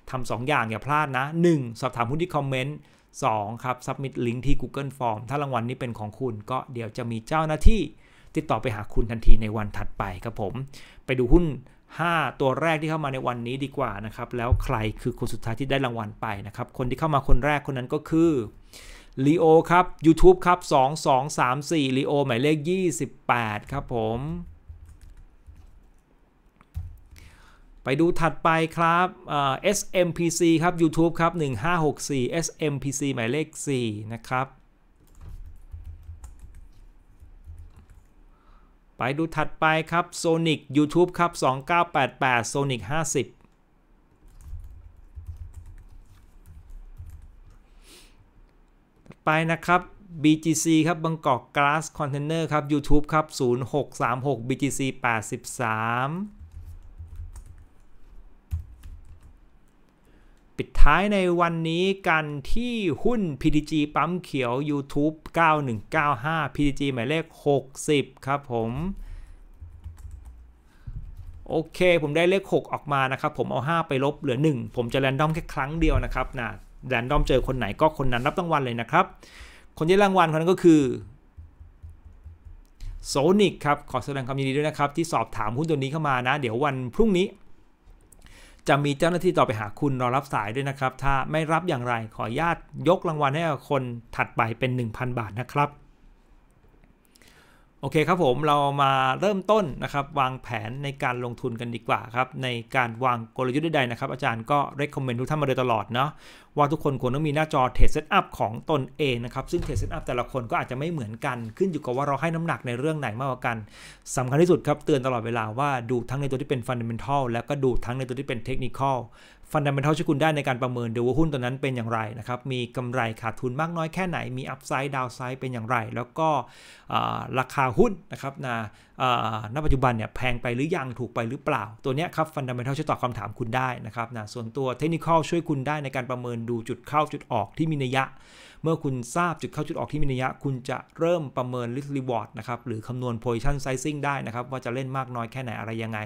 ทำ2อย่างอย่าพลาดนะ 1. สอบถามหุ้นที่คอมเมนต์ 2. ครับ submit ลิงก์ที่ Google Form ถ้ารางวัลนนี้เป็นของคุณก็เดี๋ยวจะมีเจ้าหน้าที่ ติดต่อไปหาคุณทันทีในวันถัดไปครับผม ไปดูหุ้น 5 ตัวแรกที่เข้ามาในวันนี้ดีกว่านะครับแล้วใครคือคนสุดท้ายที่ได้รางวัลไปนะครับคนที่เข้ามาคนแรกคนนั้นก็คือลีโอ ครับ YouTube ครับ 2234ลีโอ หมายเลข 28 ครับผม ไปดูถัดไปครับ SMPC ครับ YouTube ครับ 1564 SMPC หมายเลข4นะครับ ไปดูถัดไปครับ Sonic YouTube ครับ 2988 Sonic 50ไปนะครับ BGC ครับ บางกอก g ลาสคอนเทนเนอร์ครับ YouTube ครับ 0636 BGC 83 ปิดท้ายในวันนี้กันที่หุ้น PTG ปั๊มเขียว YouTube 9195 PTG หมายเลข 60 ครับผม โอเคผมได้เลข 6 ออกมานะครับผมเอา 5 ไปลบเหลือ 1 ผมจะแรนดอมแค่ครั้งเดียวนะครับนะแรนดอมเจอคนไหนก็คนนั้นรับรางวัลเลยนะครับ คนที่รางวัลคนนั้นก็คือโซนิกครับ ขอแสดงความยินดีด้วยนะครับ ที่สอบถามหุ้นตัวนี้เข้ามานะ เดี๋ยววันพรุ่งนี้ จะมีเจ้าหน้าที่ต่อไปหาคุณรอรับสายด้วยนะครับ ถ้าไม่รับอย่างไรขออนุญาตยกรางวัลให้คนถัดไปเป็น 1,000 บาทนะครับโอเคครับผมเรามาเริ่มต้นนะครับ วางแผนในการลงทุนกันดีกว่าครับ ในการวางกลยุทธ์ใดๆนะครับ อาจารย์ก็เรคคอมเมนต์ทุกท่านมาโดยตลอดเนาะว่าทุกคนควรต้องมีหน้าจอเทรดเซตอัพของตนเองนะครับ ซึ่งเทรดเซตอัพแต่ละคนก็อาจจะไม่เหมือนกัน ขึ้นอยู่กับว่าเราให้น้ำหนักในเรื่องไหนมากกว่ากัน สำคัญที่สุดครับเตือนตลอดเวลาว่าดูทั้งในตัวที่เป็นฟันเดเมนทัลแล้วก็ดูทั้งในตัวที่เป็นเทคนิคอลฟันดัมเบลทัลที่คุณได้ในการประเมินดูว่าหุ้นตัวนั้นเป็นอย่างไรนะครับ มีกำไรขาดทุนมากน้อยแค่ไหน มีอัพไซด์ดาวไซด์เป็นอย่างไร แล้วก็ราคาหุ้นนะครับนะณปัจจุบันเนี่ยแพงไปหรือ ยังถูกไปหรือเปล่า ตัวนี้ครับฟันดัมเบลทัลช่วยตอบคำถามคุณได้นะครับนะส่วนตัวเทคนิคช่วยคุณได้ในการประเมินดูจุดเข้าจุดออกที่มีนัยยะ เมื่อคุณทราบจุดเข้าจุดออกที่มีนัยยะคุณจะเริ่มประเมิน r i s รีวอร์ดนะครับ หรือคำนวณโพซิชั o n ซซ z i n ได้นะครับว่าจะเล่นมากน้อยแค่ไหนอะไรยังไง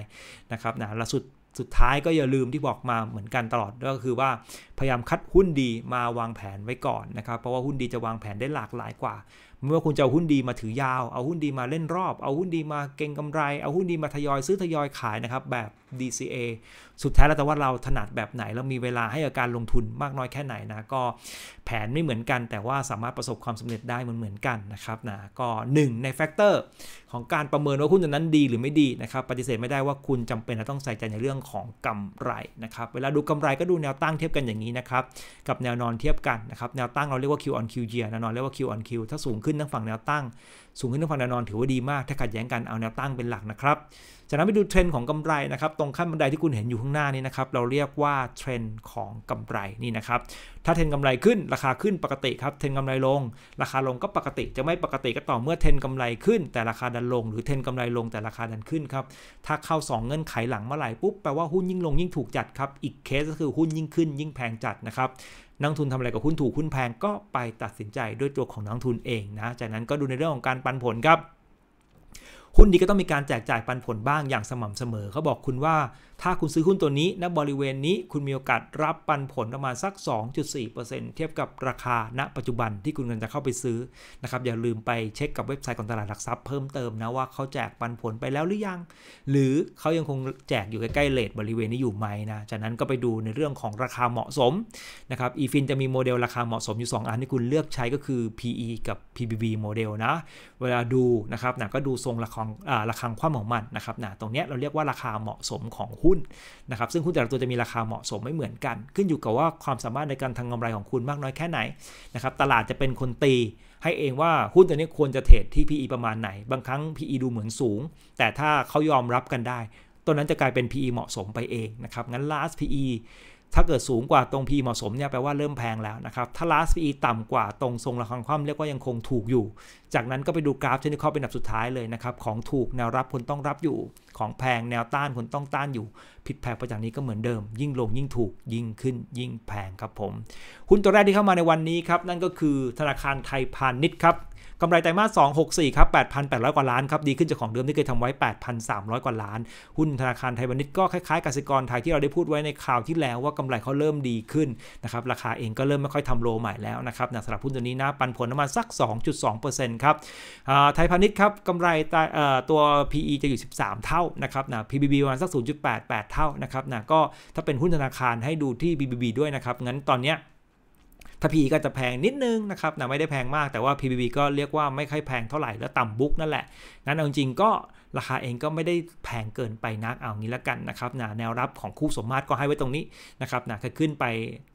นะครับนะล่าสุดสุดท้ายก็อย่าลืมที่บอกมาเหมือนกันตลอดก็คือว่าพยายามคัดหุ้นดีมาวางแผนไว้ก่อนนะครับเพราะว่าหุ้นดีจะวางแผนได้หลากหลายกว่าไม่ว่าคุณจะเอาหุ้นดีมาถือยาว เอาหุ้นดีมาเล่นรอบ เอาหุ้นดีมาเก่งกำไร เอาหุ้นดีมาทยอยซื้อทยอยขายนะครับแบบ DCA สุดท้ายแล้วแต่ว่าเราถนัดแบบไหนเรามีเวลาให้กับการลงทุนมากน้อยแค่ไหนนะก็แผนไม่เหมือนกัน แต่ว่าสามารถประสบความสำเร็จได้เหมือนเหมือนกันนะครับนะก็ 1 ในแฟกเตอร์ของการประเมินว่าหุ้นตนั้นดีหรือไม่ดีนะครับปฏิเสธไม่ได้ว่าคุณจำเป็นจะต้องใส่ใจในเรื่องของกำไรนะครับเวลาดูกำไรก็ดูแนวตั้งเทียบกันอย่างนี้นะครับกับแนวนอนเทียบกันนะครับแนวตั้งเราเรียกว่า Q on Q year แนวนอนเรียกว่า Q on Q ถ้าสูงขึ้นขึ้นทั้งฝั่งแนวตั้งสูงขึ้นทั้งฝั่งแนวนอนถือว่าดีมาก ถ้าขัดแย้งกันเอาแนวตั้งเป็นหลักนะครับ จากนั้นไปดูเทรนด์ของกำไรนะครับ ตรงขั้นบันไดที่คุณเห็นอยู่ข้างหน้านี้นะครับ เราเรียกว่าเทรนด์ของกำไรนี่นะครับ ถ้าเทรนด์กำไรขึ้นราคาขึ้นปกติครับเทรนด์กำไรลงราคาลงก็ปกติ จะไม่ปกติก็ต่อเมื่อเทรนด์กำไรขึ้น แต่ราคาดันลงหรือเทรนด์กำไรลงแต่ราคาดันขึ้นครับ ถ้าเข้า2เงื่อนไขหลังเมื่อไหร่ปุ๊บแปลว่าหุ้นยิ่งลงยิ่งถูกจัดครับ อีกเคสก็คือหุ้นยิ่งขึ้นยิ่งแพงจัดนะครับนักทุนทำอะไรกับหุ้นถูกหุ้นแพงก็ไปตัดสินใจด้วยตัวของนักทุนเองนะ จากนั้นก็ดูในเรื่องของการปันผลครับ หุ้นดีก็ต้องมีการแจกจ่ายปันผลบ้างอย่างสม่ำเสมอเขาบอกคุณว่าถ้าคุณซื้อหุ้นตัวนี้ณบริเวณนี้คุณมีโอกาสรับปันผลประมาณสัก 2.4%เทียบกับราคาณปัจจุบันที่คุณกำลังจะเข้าไปซื้อนะครับอย่าลืมไปเช็คกับเว็บไซต์ของตลาดหลักทรัพย์เพิ่มเติมนะว่าเขาแจกปันผลไปแล้วหรือยัง หรือเขายังคงแจกอยู่ใกล้ๆเลทบริเวณนี้อยู่ไหมนะจากนั้นก็ไปดูในเรื่องของราคาเหมาะสมนะครับอีฟินจะมีโมเดลราคาเหมาะสมอยู่ 2 อันที่คุณเลือกใช้ก็คือ PE กับ PBB โมเดลนะ เวลาดูนะครับนะก็ดูทรงราคาราคาความของมันนะครับนะตรงนี้เราเรียกว่าราคาเหมาะสมของหุ้นุ้นนะครับซึ่งหุ้นแต่ละตัวจะมีราคาเหมาะสมไม่เหมือนกัน ขึ้นอยู่กับว่าความสามารถในการทำกาไรของคุณมากน้อยแค่ไหนนะครับตลาดจะเป็นคนตีให้เองว่าหุ้นตัวนี้ควรจะเทรดที่ PE ประมาณไหน บางครั้ง PE ดูเหมือนสูง แต่ถ้าเขายอมรับกันได้ตัวนั้นจะกลายเป็น PE เหมาะสมไปเองนะครับงั้น last PE ถ้าเกิดสูงกว่าตรง P เหมาะสมเนี่ยแปลว่าเริ่มแพงแล้วนะครับ ถ้า last PE ต่ำกว่า ตรงทรงระคังคว่ำเรียกว่ายังคงถูกอยู่ จากนั้นก็ไปดูกราฟเทคนิคเป็นอันดับสุดท้ายเลยนะครับ ของถูกแนวรับคนต้องรับอยู่ ของแพงแนวต้านคนต้องต้านอยู่ ผิดแพงปจากนี้ก็เหมือนเดิม ยิ่งลงยิ่งถูก ยิ่งขึ้นยิ่งแพงครับผม หุ้นตัวแรกที่เข้ามาในวันนี้ครับนั่นก็คือธนาคารไทยพาณิชย์ครับกำไรไตรมาส 2 6 4 ครับ 8,800 กว่าล้านครับ ดีขึ้นจากของเดิมที่เคยทำไว้ 8,300 กว่าล้าน หุ้นธนาคารไทยบาณิชก็คล้าย ๆกสิกรไทยที่เราได้พูดไว้ในข่าวที่แล้วว่ากำไรเขาเริ่มดีขึ้นนะครับ ราคาเองก็เริ่มไม่ค่อยทำโลใหม่แล้วนะครับสำหรับหุ้นตัวนี้นะปันผลประมาณสัก 2.2%ครับไทยพาณิชย์ครับกำไรตัว PE จะอยู่13 เท่านะครับนะ PBB ประมาณสัก0.88 เท่านะครับนะก็ถ้าเป็นหุ้นธนาคารให้ดูที่ BBB ด้วยนะครับ งั้นตอนเนี้ยถ้า PE ก็จะแพงนิดนึงนะครับนะไม่ได้แพงมาก แต่ว่า PBB ก็เรียกว่าไม่ค่อยแพงเท่าไหร่ แล้วต่ำบุ๊กนั่นแหละ นั้นเอาจริงก็ราคาเองก็ไม่ได้แพงเกินไปนัก เอางี้ละกันนะครับนะแนวรับของคู่สมมาตรก็ให้ไว้ตรงนี้นะครับนะขึ้นไป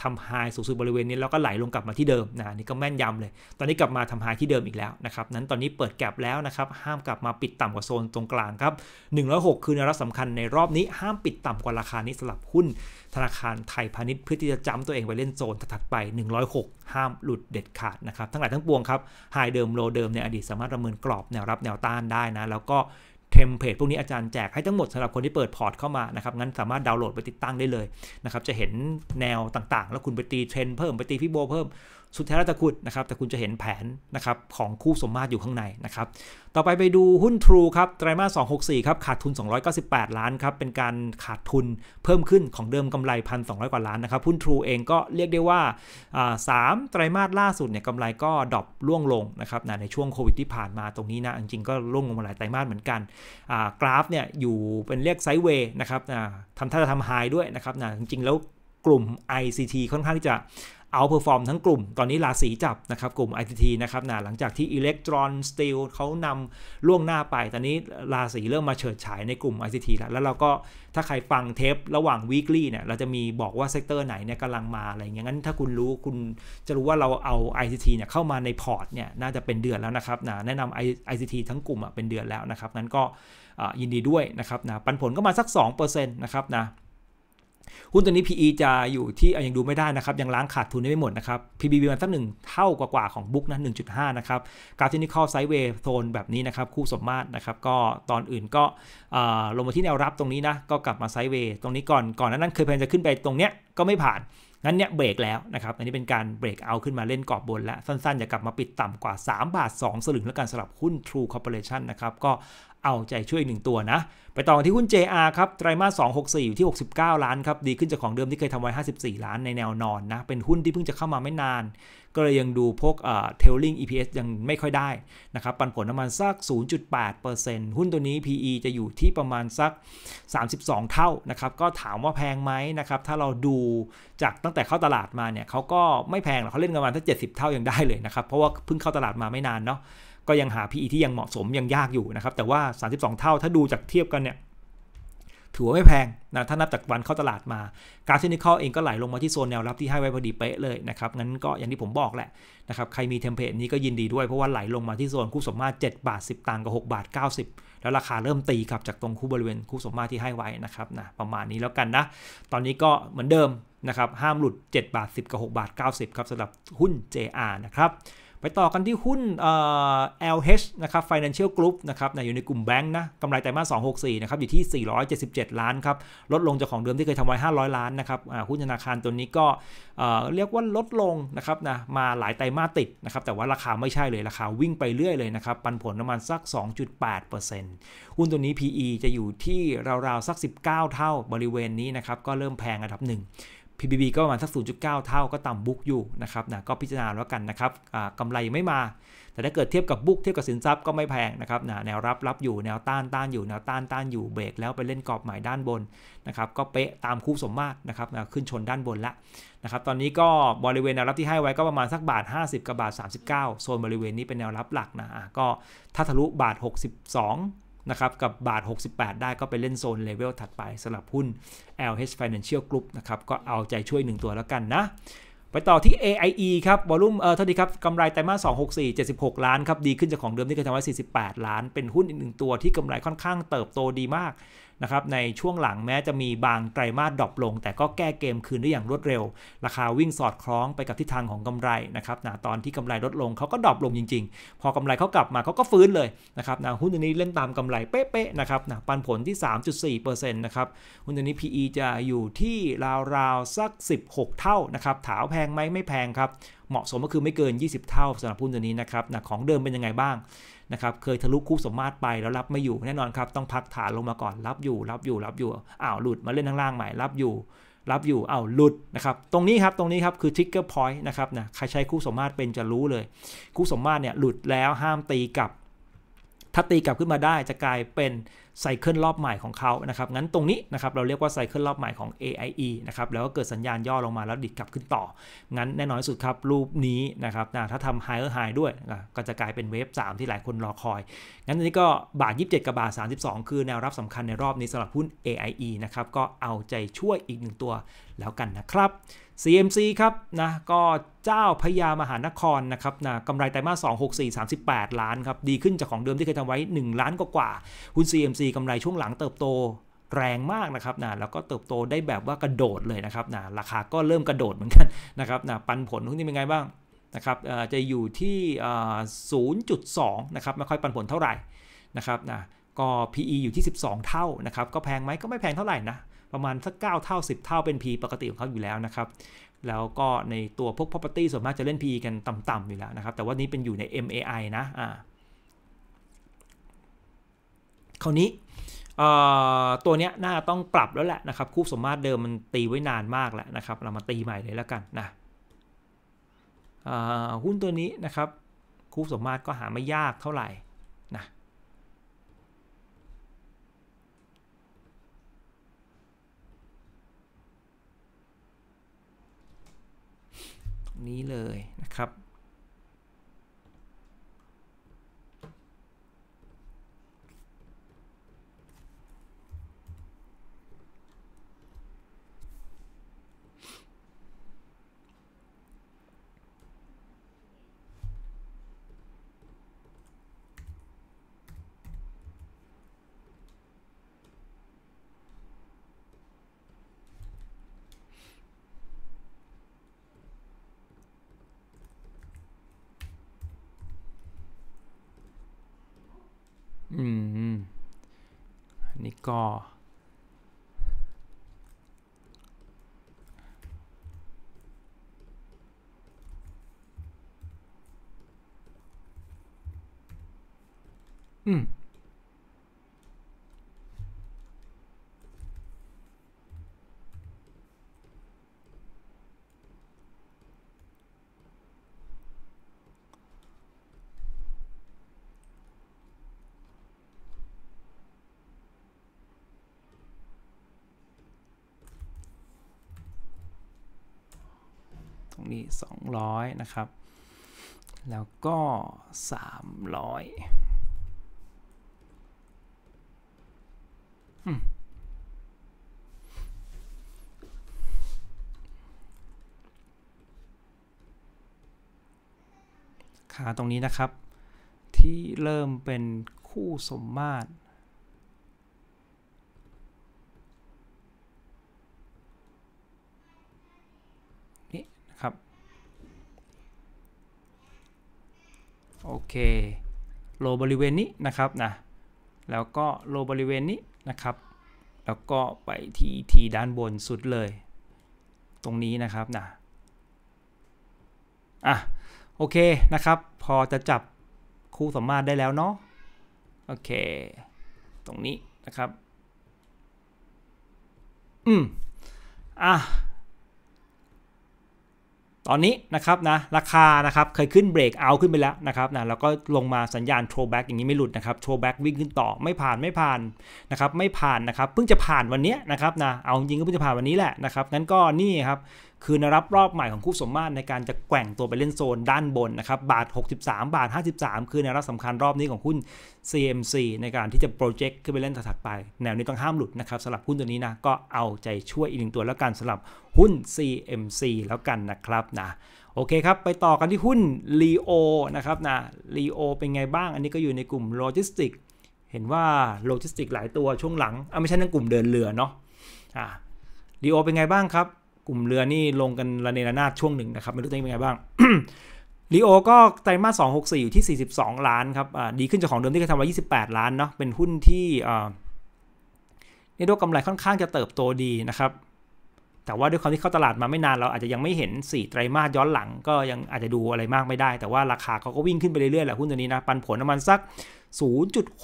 ทำไฮสูงสุดบริเวณนี้แล้วก็ไหลลงกลับมาที่เดิมนะนี่ก็แม่นยำเลย ตอนนี้กลับมาทำไฮที่เดิมอีกแล้วนะครับนั้นตอนนี้เปิดแกลบแล้วนะครับห้ามกลับมาปิดต่ำกว่าโซนตรงกลางครับ106 คือแนวรับสำคัญในรอบนี้ ห้ามปิดต่ำกว่าราคานี้สำหรับหุ้นธนาคารไทยพาณิชย์เพื่อที่จะจำตัวเองไปเล่นโซนถัดไป 106 ห้ามหลุดเด็ดขาดนะครับทั้งหลายทั้งปวงครับไฮเดิมโลเดิมในอดีตสามารถประเมินกรอบแนวรับแนวต้านได้นะ แล้วก็เทมเพลตพวกนี้อาจารย์แจกให้ทั้งหมดสำหรับคนที่เปิดพอร์ตเข้ามานะครับงั้นสามารถดาวน์โหลดไปติดตั้งได้เลยนะครับจะเห็นแนวต่างๆ แล้วคุณไปตีเทรนเพิ่มไปตีฟิโบเพิ่มสุดแท้แล้วแต่คุณนะครับแต่คุณจะเห็นแผนนะครับของคู่สมมาตรอยู่ข้างในนะครับต่อไปไปดูหุ้น True ครับไตรมาส264 ครับ ขาดทุน 298 ล้านครับ เป็นการขาดทุนเพิ่มขึ้นของเดิมกำไร 1,200 กว่าล้านนะครับหุ้น True เองก็เรียกได้ว่า3ไตรมาสล่าสุดเนี่ยกำไรก็ดรอปล่วงลงนะครับนะในช่วงโควิดที่ผ่านมาตรงนี้นะจริงๆก็ล่วงลงมาหลายไตรมาสเหมือนกันกราฟเนี่ยอยู่เป็นเรียกไซด์เวย์นะครับนะทำท่าจะทำไฮด้วยนะครับนะจริงๆแล้วกลุ่ม ICT ค่อนข้างที่จะเอาเพอร์ฟอร์มทั้งกลุ่มตอนนี้ราศีจับนะครับกลุ่ม ITT นะครับนะ หลังจากที่อิเล็กตรอนสตีลเขานำล่วงหน้าไป ตอนนี้ราศีเริ่มมาเฉิดฉายในกลุ่ม ICT แล้ว แล้วเราก็ถ้าใครฟังเทป ระหว่าง weekly เนี่ยเราจะมีบอกว่า เซกเตอร์ไหนเนี่ยกำลังมาอะไรอย่างนั้นถ้าคุณรู้คุณจะรู้ว่าเราเอา ICT เนี่ยเข้ามาในพอร์ตเนี่ยน่าจะเป็นเดือนแล้วนะครับนะแนะนำ ICT ทั้งกลุ่มเป็นเดือนแล้วนะครับนั้นก็ยินดีด้วยนะครับนะปันผลก็มาสัก 2%นะครับนะหุ้นตัวนี้ PE จะอยู่ที่ยังดูไม่ได้นะครับยังล้างขาดทุนได้ไม่หมดนะครับ PBB มันสักหนึ่งเท่ากว่ากว่าของบุ๊กนะ1.5นะครับกราฟที่นี่เข้าไซด์เวย์โซนแบบนี้นะครับคู่สมมาตรนะครับก็ตอนอื่นก็ลงมาที่แนวรับตรงนี้นะก็กลับมาไซด์เวย์ตรงนี้ก่อนก่อนนั้นเคยพยายามจะขึ้นไปตรงเนี้ยก็ไม่ผ่าน งั้นเนี่ยเบรกแล้วนะครับอันนี้เป็นการเบรกเอาขึ้นมาเล่นกรอบบนแล้วสั้นๆอย่ากลับมาปิดต่ำกว่า3บาท2สลึงแล้วกันสำหรับหุ้น True Corporation นะครับก็เอาใจช่วยหนึ่งตัวนะ ไปต่อที่หุ้น JR ครับไตรมาส 2 64 อยู่ที่ 69 ล้านครับ ดีขึ้นจากของเดิมที่เคยทำไว้ 54 ล้านในแนวนอนนะ เป็นหุ้นที่เพิ่งจะเข้ามาไม่นาน ก็เลยยังดูพวกเอ่อิง EPS ยังไม่ค่อยได้นะครับ ปันผลประมาณสัก 0.8%หุ้นตัวนี้ PE จะอยู่ที่ประมาณสัก 32 เท่านะครับ ก็ถามว่าแพงไหมนะครับ ถ้าเราดูจากตั้งแต่เข้าตลาดมาเนี่ยเขาก็ไม่แพงหรอกเขาเล่นกันมาถ้า 70 เท่ายังได้เลยนะครับเพราะว่าเพิ่งเข้าตลาดมาไม่นานเนาะก็ยังหา PE ที่ยังเหมาะสมยังยากอยู่นะครับ แต่ว่า 32 เท่าถ้าดูจากเทียบกันเนี่ยถือว่าไม่แพงนะถ้านับจากวันเข้าตลาดมาการเทคนิคเองก็ไหลลงมาที่โซนแนวรับที่ให้ไว้พอดีเป๊ะเลยนะครับ งั้นก็อย่างที่ผมบอกแหละนะครับใครมีเทมเพลตนี้ก็ยินดีด้วยเพราะว่าไหลลงมาที่โซนคู่สมมาตร7บาท10ตังค์กับ6บาท90 แล้วราคาเริ่มตีกลับจากตรงคู่บริเวณคู่สมมาตรที่ให้ไว้นะครับนะประมาณนี้แล้วกันนะ ตอนนี้ก็เหมือนเดิมนะครับห้ามหลุด7บาท10กับ6บาท90ครับสำหรับหุ้น JR นะครับไปต่อกันที่หุ้นเอ่อ LH นะครับ Financial Group นะครับอยู่ในกลุ่มแบงค์นะกำไรไตรมาส264 นะครับ อยู่ที่ 477 ล้านครับ ลดลงจากของเดิมที่เคยทำไว้ 500 ล้านนะครับ หุ้นธนาคารตัวนี้ก็เอ่อเรียกว่าลดลงนะครับนะ มาหลายไตรมาสติดนะครับ แต่ว่าราคาไม่ใช่เลย ราคาวิ่งไปเรื่อยเลยนะครับ ปันผลประมาณสัก 2.8%หุ้นตัวนี้ PE จะอยู่ที่ราวๆ สัก 19 เท่า บริเวณนี้นะครับ ก็เริ่มแพงอันดับหนึ่ง PBB ก็ประมาณสัก 0.9 เท่าก็ต่ำบุ๊กอยู่นะครับนะก็พิจารณาแล้วกันนะครับกำไรยังไม่มา แต่ถ้าเกิดเทียบกับบุ๊กเทียบกับสินทรัพย์ก็ไม่แพงนะครับนะแนวรับรับอยู่แนวต้านต้านอยู่แนวต้านต้านอยู่เบรกแล้วไปเล่นกรอบใหม่ด้านบนนะครับก็เป๊ะตามคู่สมมาตรนะครับนะขึ้นชนด้านบนละนะครับตอนนี้ก็บริเวณแนวรับที่ให้ไว้ก็ประมาณสักบาท 50กับบาท 39โซนบริเวณนี้เป็นแนวรับหลักนะก็ถ้าทะลุบาท 62นะครับกับบาท 68 ได้ก็ไปเล่นโซนเลเวลถัดไปสำหรับหุ้น LH Financial Group นะครับก็เอาใจช่วย1ตัวแล้วกันนะ ไปต่อที่ AIE ครับวอลุ่มเออเท่านี้ครับกำไรไตรมาส 2 6 4 76 ล้านครับ ดีขึ้นจากของเดิมที่เคยทำไว้48 ล้าน เป็นหุ้นอีกหนึ่งตัวที่กำไรค่อนข้างเติบโตดีมากนะครับในช่วงหลังแม้จะมีบางไตรมาสดรอปลงแต่ก็แก้เกมคืนได้อย่างรวดเร็ว ราคาวิ่งสอดคล้องไปกับทิศทางของกำไรนะครับนะตอนที่กำไรลดลงเขาก็ดรอปลงจริงๆ พอกำไรเขากลับมาเขาก็ฟื้นเลยนะครับนะหุ้นตัวนี้เล่นตามกำไรเป๊ะๆนะครับนะปันผลที่ 3.4%นะครับหุ้นตัวนี้ PE จะอยู่ที่ราวๆ สัก 16 เท่านะครับถาวแพงไหมไม่แพงครับเหมาะสมก็คือไม่เกิน 20 เท่าสำหรับหุ้นตัวนี้นะครับนะของเดิมเป็นยังไงบ้างนะครับ เคยทะลุคู่สมมาตรไปแล้วรับไม่อยู่แน่นอนครับ ต้องพักฐานลงมาก่อน รับอยู่ รับอยู่ รับอยู่อ้าวหลุดมาเล่นข้างล่างใหม่ รับอยู่ รับอยู่อ้าวหลุดนะครับตรงนี้ครับตรงนี้ครับคือทิกเกอร์พอยต์นะครับนะใครใช้คู่สมมาตรเป็นจะรู้เลย คู่สมมาตรเนี่ยหลุดแล้วห้ามตีกลับถ้าตีกลับขึ้นมาได้จะกลายเป็นไซเคิลรอบใหม่ของเขานะครับ งั้นตรงนี้นะครับเราเรียกว่าไซเคิลรอบใหม่ของ AIE นะครับแล้วก็เกิดสัญญาณย่อลงมาแล้วดิดกลับขึ้นต่อ งั้นแน่นอนสุดครับรูปนี้นะครับ ถ้าทำ higher high ด้วยก็จะกลายเป็นเวฟ3ที่หลายคนรอคอย งั้นอันนี้ก็บาท 27 กับบาท 32 คือแนวรับสำคัญในรอบนี้สำหรับหุ้น AIE นะครับก็เอาใจช่วยอีกหนึ่งตัวแล้วกันนะครับ CMC ครับนะก็เจ้าพญามหานครนะครับนะกำไรไตรมาส2 6 4 38 ล้านครับดีขึ้นจากของเดิมที่เคยทำไว้ 1 ล้านกว่าหุ้น CMC กำไรช่วงหลังเติบโตแรงมากนะครับนะแล้วก็เติบโตได้แบบว่ากระโดดเลยนะครับนะราคาก็เริ่มกระโดดเหมือนกันนะครับนะปันผลหุ้นนี้เป็นไงบ้างนะครับจะอยู่ที่0.2นะครับไม่ค่อยปันผลเท่าไหร่นะครับนะก็ PE อยู่ที่ 12 เท่านะครับก็แพงไหมก็ไม่แพงเท่าไหร่นะประมาณสัก9เท่า 10 เท่าเป็น P ปกติของเขาอยู่แล้วนะครับแล้วก็ในตัวพวก property ส่วนมากจะเล่น P กันต่ำๆอยู่แล้วนะครับแต่ว่านี้เป็นอยู่ใน MAI นะอ่าคราวนี้ตัวเนี้ยน่าต้องปรับแล้วแหละนะครับคู่สมมาตรเดิมมันตีไว้นานมากแล้วนะครับเรามาตีใหม่เลยแล้วกันนะหุ้นตัวนี้นะครับคู่สมมาตรก็หาไม่ยากเท่าไหร่นี้เลยนะครับก็ อืมตรงนี้200 นะครับ แล้วก็ 300อืขาตรงนี้นะครับ ที่เริ่มเป็นคู่สมมาตรโอเค โลบริเวณนี้นะครับ นะ แล้วก็โลบริเวณนี้นะครับ แล้วก็ไปที่ทีด้านบนสุดเลย ตรงนี้นะครับ นะ อ่ะ โอเคนะครับ พอจะจับคู่สมมาตรได้แล้วเนาะ โอเค ตรงนี้นะครับ อืมอ่ะตอนนี้นะครับนะ ราคานะครับเคยขึ้นเบรกเอาขึ้นไปแล้วนะครับนะแล้วก็ลงมาสัญญาณโทรแบ็กอย่างนี้ไม่หลุดนะครับโทรแบ็กวิ่งขึ้นต่อไม่ผ่านไม่ผ่านนะครับไม่ผ่านนะครับเพิ่งจะผ่านวันนี้นะครับนะเอาจริงก็เพิ่งจะผ่านวันนี้แหละนะครับงั้นก็นี่ครับคือนรับรอบใหม่ของคู่สมมาตรในการจะแกว่งตัวไปเล่นโซนด้านบนนะครับบาท63 บาท 53 คือแนวรับสำคัญรอบนี้ของหุ้น CMC ในการที่จะโปรเจกต์ขึ้นไปเล่นถัดไป แนวนี้ต้องห้ามหลุดนะครับสำหรับหุ้นตัวนี้นะก็เอาใจช่วยอีกหนึ่งตัวแล้วกันสำหรับหุ้น CMC แล้วกันนะครับนะโอเคครับ ไปต่อกันที่หุ้น Leo นะครับนะ Leo เป็นไงบ้างอันนี้ก็อยู่ในกลุ่มโลจิสติกเห็นว่าโลจิสติกหลายตัวช่วงหลังอ่ะไม่ใช่ในกลุ่มเดินเรือเนาะอ่ะ Leo เป็นไงบ้างครับกลุ่มเรือนี่ลงกันระเนระนาดช่วงหนึ่งนะครับไม่รู้จะเป็นป็นไงบ้างลีโอก็ไตรมาส2 6 4 อยู่ที่ 42 ล้านครับดีขึ้นจากของเดิมที่เคยทำไว้28 ล้านเนาะเป็นหุ้นที่เนียกวยกำไรค่อนข้างจะเติบโตดีนะครับ แต่ว่าด้วยความที่เข้าตลาดมาไม่นานเราอาจจะยังไม่เห็น 4 ไตรมาสย้อนหลังก็ยังอาจจะดูอะไรมากไม่ได้ แต่ว่าราคาเขาก็วิ่งขึ้นไปเรื่อยๆแหละหุ้นตัวนี้นะปันผลประมาณสัก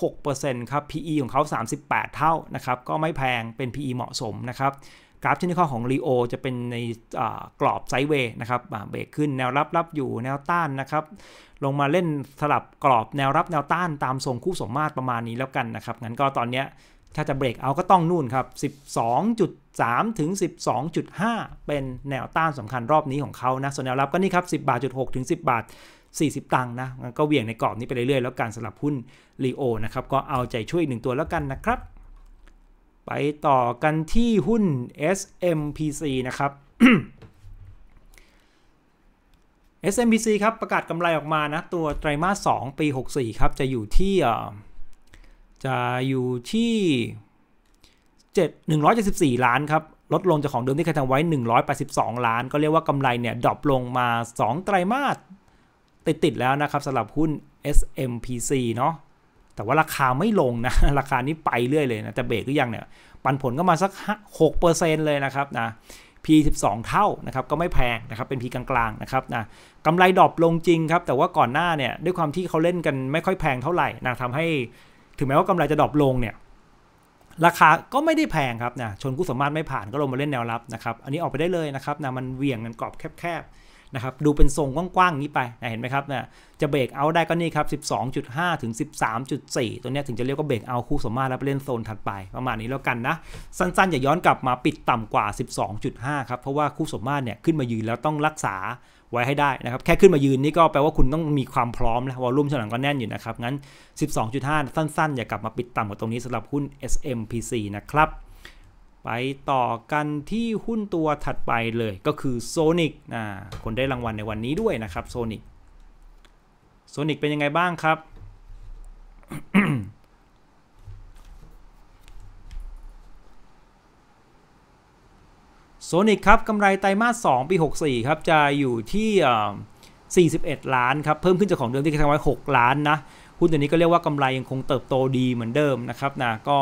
0.6%ครับ PE ของเขา38 เท่านะครับก็ไม่แพงเป็น PE เหมาะสมนะครับกราฟที่นิคอของรีโอจะเป็นในกรอบไซด์เวย์นะครับเบรกขึ้นแนวรับรับอยู่แนวต้านนะครับ ลงมาเล่นสลับกรอบแนวรับแนวต้านตามทรงคู่สมมาตรประมาณนี้แล้วกันนะครับ งั้นก็ตอนนี้ถ้าจะเบรกเอาก็ต้องนู่นครับ 12.3 ถึง 12.5 เป็นแนวต้านสำคัญรอบนี้ของเขานะ ส่วนแนวรับก็นี่ครับ 10 บาทจุด6ถึง 10บาท 40 ตังค์นะก็เวี่ยงในกรอบนี้ไปเรื่อยๆแล้วการสลับหุ้นลีโอนะครับก็เอาใจช่วยหนึ่งตัวแล้วกันนะครับไป ต่อกันที่หุ้น SMPC นะครับ SMPC ครับประกาศกำไรออกมานะ ตัวไตรมาส 2 ปี 64 ครับจะอยู่ที่ จะอยู่ ที่7 174 ล้าน ครับ ลดลงจากของเดิมที่เคยทำไว้ 182 ล้าน ก็เรียกว่ากำไร เนี่ยดรอปลงมา 2 ไตรมาส ติดติดแล้วนะครับสำหรับหุ้น SMPC เนาะแต่ว่าราคาไม่ลงนะราคานี้ไปเรื่อยเลยนะแต่เบรกก็ยังเนี่ยปันผลก็มาสัก6%เลยนะครับนะ P12 เท่านะครับก็ไม่แพงนะครับเป็น P กลางๆนะครับนะกำไรดรอปลงจริงครับแต่ว่าก่อนหน้าเนี่ยด้วยความที่เขาเล่นกันไม่ค่อยแพงเท่าไหร่นะทำให้ถึงแม้ว่ากำไรจะดรอปลงเนี่ย ราคาก็ไม่ได้แพงครับนะชนกู้สมมารถไม่ผ่านก็ลงมาเล่นแนวรับนะครับอันนี้ออกไปได้เลยนะครับนะมันเวี่ยงกันกรอบแคบๆนะครับดูเป็นทรงกว้างๆนี้ไปนะเห็นไหมครับนะจะเบรกเอาได้ก็นี่ครับ 12.5 ถึง 13.4 ตัวนี้ถึงจะเรียกว่าเบรกเอาคู่สมมาตรแล้วไปเล่นโซนถัดไปประมาณนี้แล้วกันนะ สั้นๆ อย่าย้อนกลับมาปิดต่ำกว่า 12.5 ครับเพราะว่าคู่สมมาตรเนี่ยขึ้นมายืนแล้วต้องรักษาไว้ให้ได้นะครับแค่ขึ้นมายืนนี่ก็แปลว่าคุณต้องมีความพร้อมนะวอลุ่มฉลังก็แน่นอยู่นะครับงั้น 12.5 สั้นๆ อย่ากลับมาปิดต่ำกว่าตรงนี้สำหรับหุ้น SMPC นะครับไปต่อกันที่หุ้นตัวถัดไปเลยก็คือ Sonic นะคนได้รางวัลในวันนี้ด้วยนะครับ Sonic Sonic เป็นยังไงบ้างครับ โซนิกครับกำไรไตรมาส 2 ปี 64 ครับจะอยู่ที่ 41 ล้านครับ เพิ่มขึ้นจากของเดิมที่ทำไว้6ล้านนะ หุ้นตัวนี้ก็เรียกว่ากำไรยังคงเติบโตดีเหมือนเดิมนะครับนะก็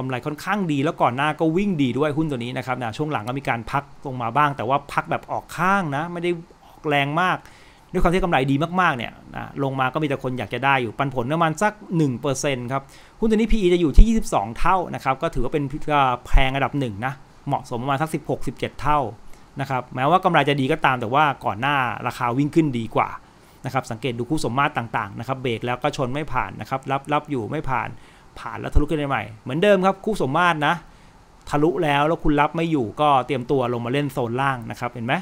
กำไรค่อนข้างดีแล้วก่อนหน้าก็วิ่งดีด้วยหุ้นตัวนี้นะครับนะช่วงหลังก็มีการพักลงมาบ้าง แต่ว่าพักแบบออกข้างนะไม่ได้ออกแรงมากด้วยความที่กำไรดีมากๆเนี่ยนะลงมาก็มีแต่คนอยากจะได้อยู่ปันผลประมาณสัก1%ครับหุ้นตัวนี้ PE จะอยู่ที่ 22 เท่านะครับก็ถือว่าเป็นแพงระดับหนึ่งนะเหมาะสมประมาณสัก 16-17เท่านะครับแม้ว่ากำไรจะดีก็ตามแต่ว่าก่อนหน้าราคาวิ่งขึ้นดีกว่านะครับสังเกตดูคู่สมมาตรต่างๆนะครับเบรกแล้วก็ชนไม่ผ่านนะครับรับรับอยู่ไม่ผ่านผ่านแล้วทะลุขึ้นไปใหม่ เหมือนเดิมครับคู่สมมาตรนะทะลุแล้วแล้วคุณรับไม่อยู่ก็เตรียมตัวลงมาเล่นโซนล่างนะครับ เห็นไหม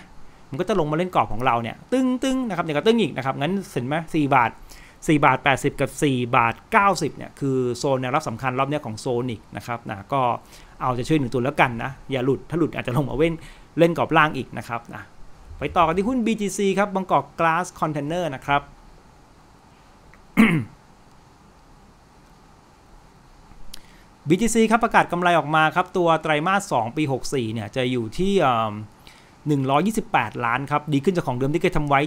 มันก็จะลงมาเล่นกรอบของเราเนี่ย ตึ้งตึ้งนะครับเดี๋ยวก็ตึ้งอีกนะครับงั้นเห็นไหมสี่บาท4บาท80กับ4บาท90เนี่ยคือโซนแนวรับสำคัญรอบนี้ของโซนิกนะครับนะก็เอาจะช่วยหนึ่งตัวแล้วกันนะอย่าหลุดถ้าหลุดอาจจะลงมาเว้นเล่นกรอบล่างอีกนะครับนะไปต่อกันที่หุ้น BGC ครับบางกอกกลาสคอนเทนเนอร์นะครับ BTC ครับประกาศกำไรออกมาครับ ตัวไตรมาส2ปี 64 เนี่ย จะอยู่ที่ 128 ล้านครับ ดีขึ้นจากของเดิมที่เคยทำไว้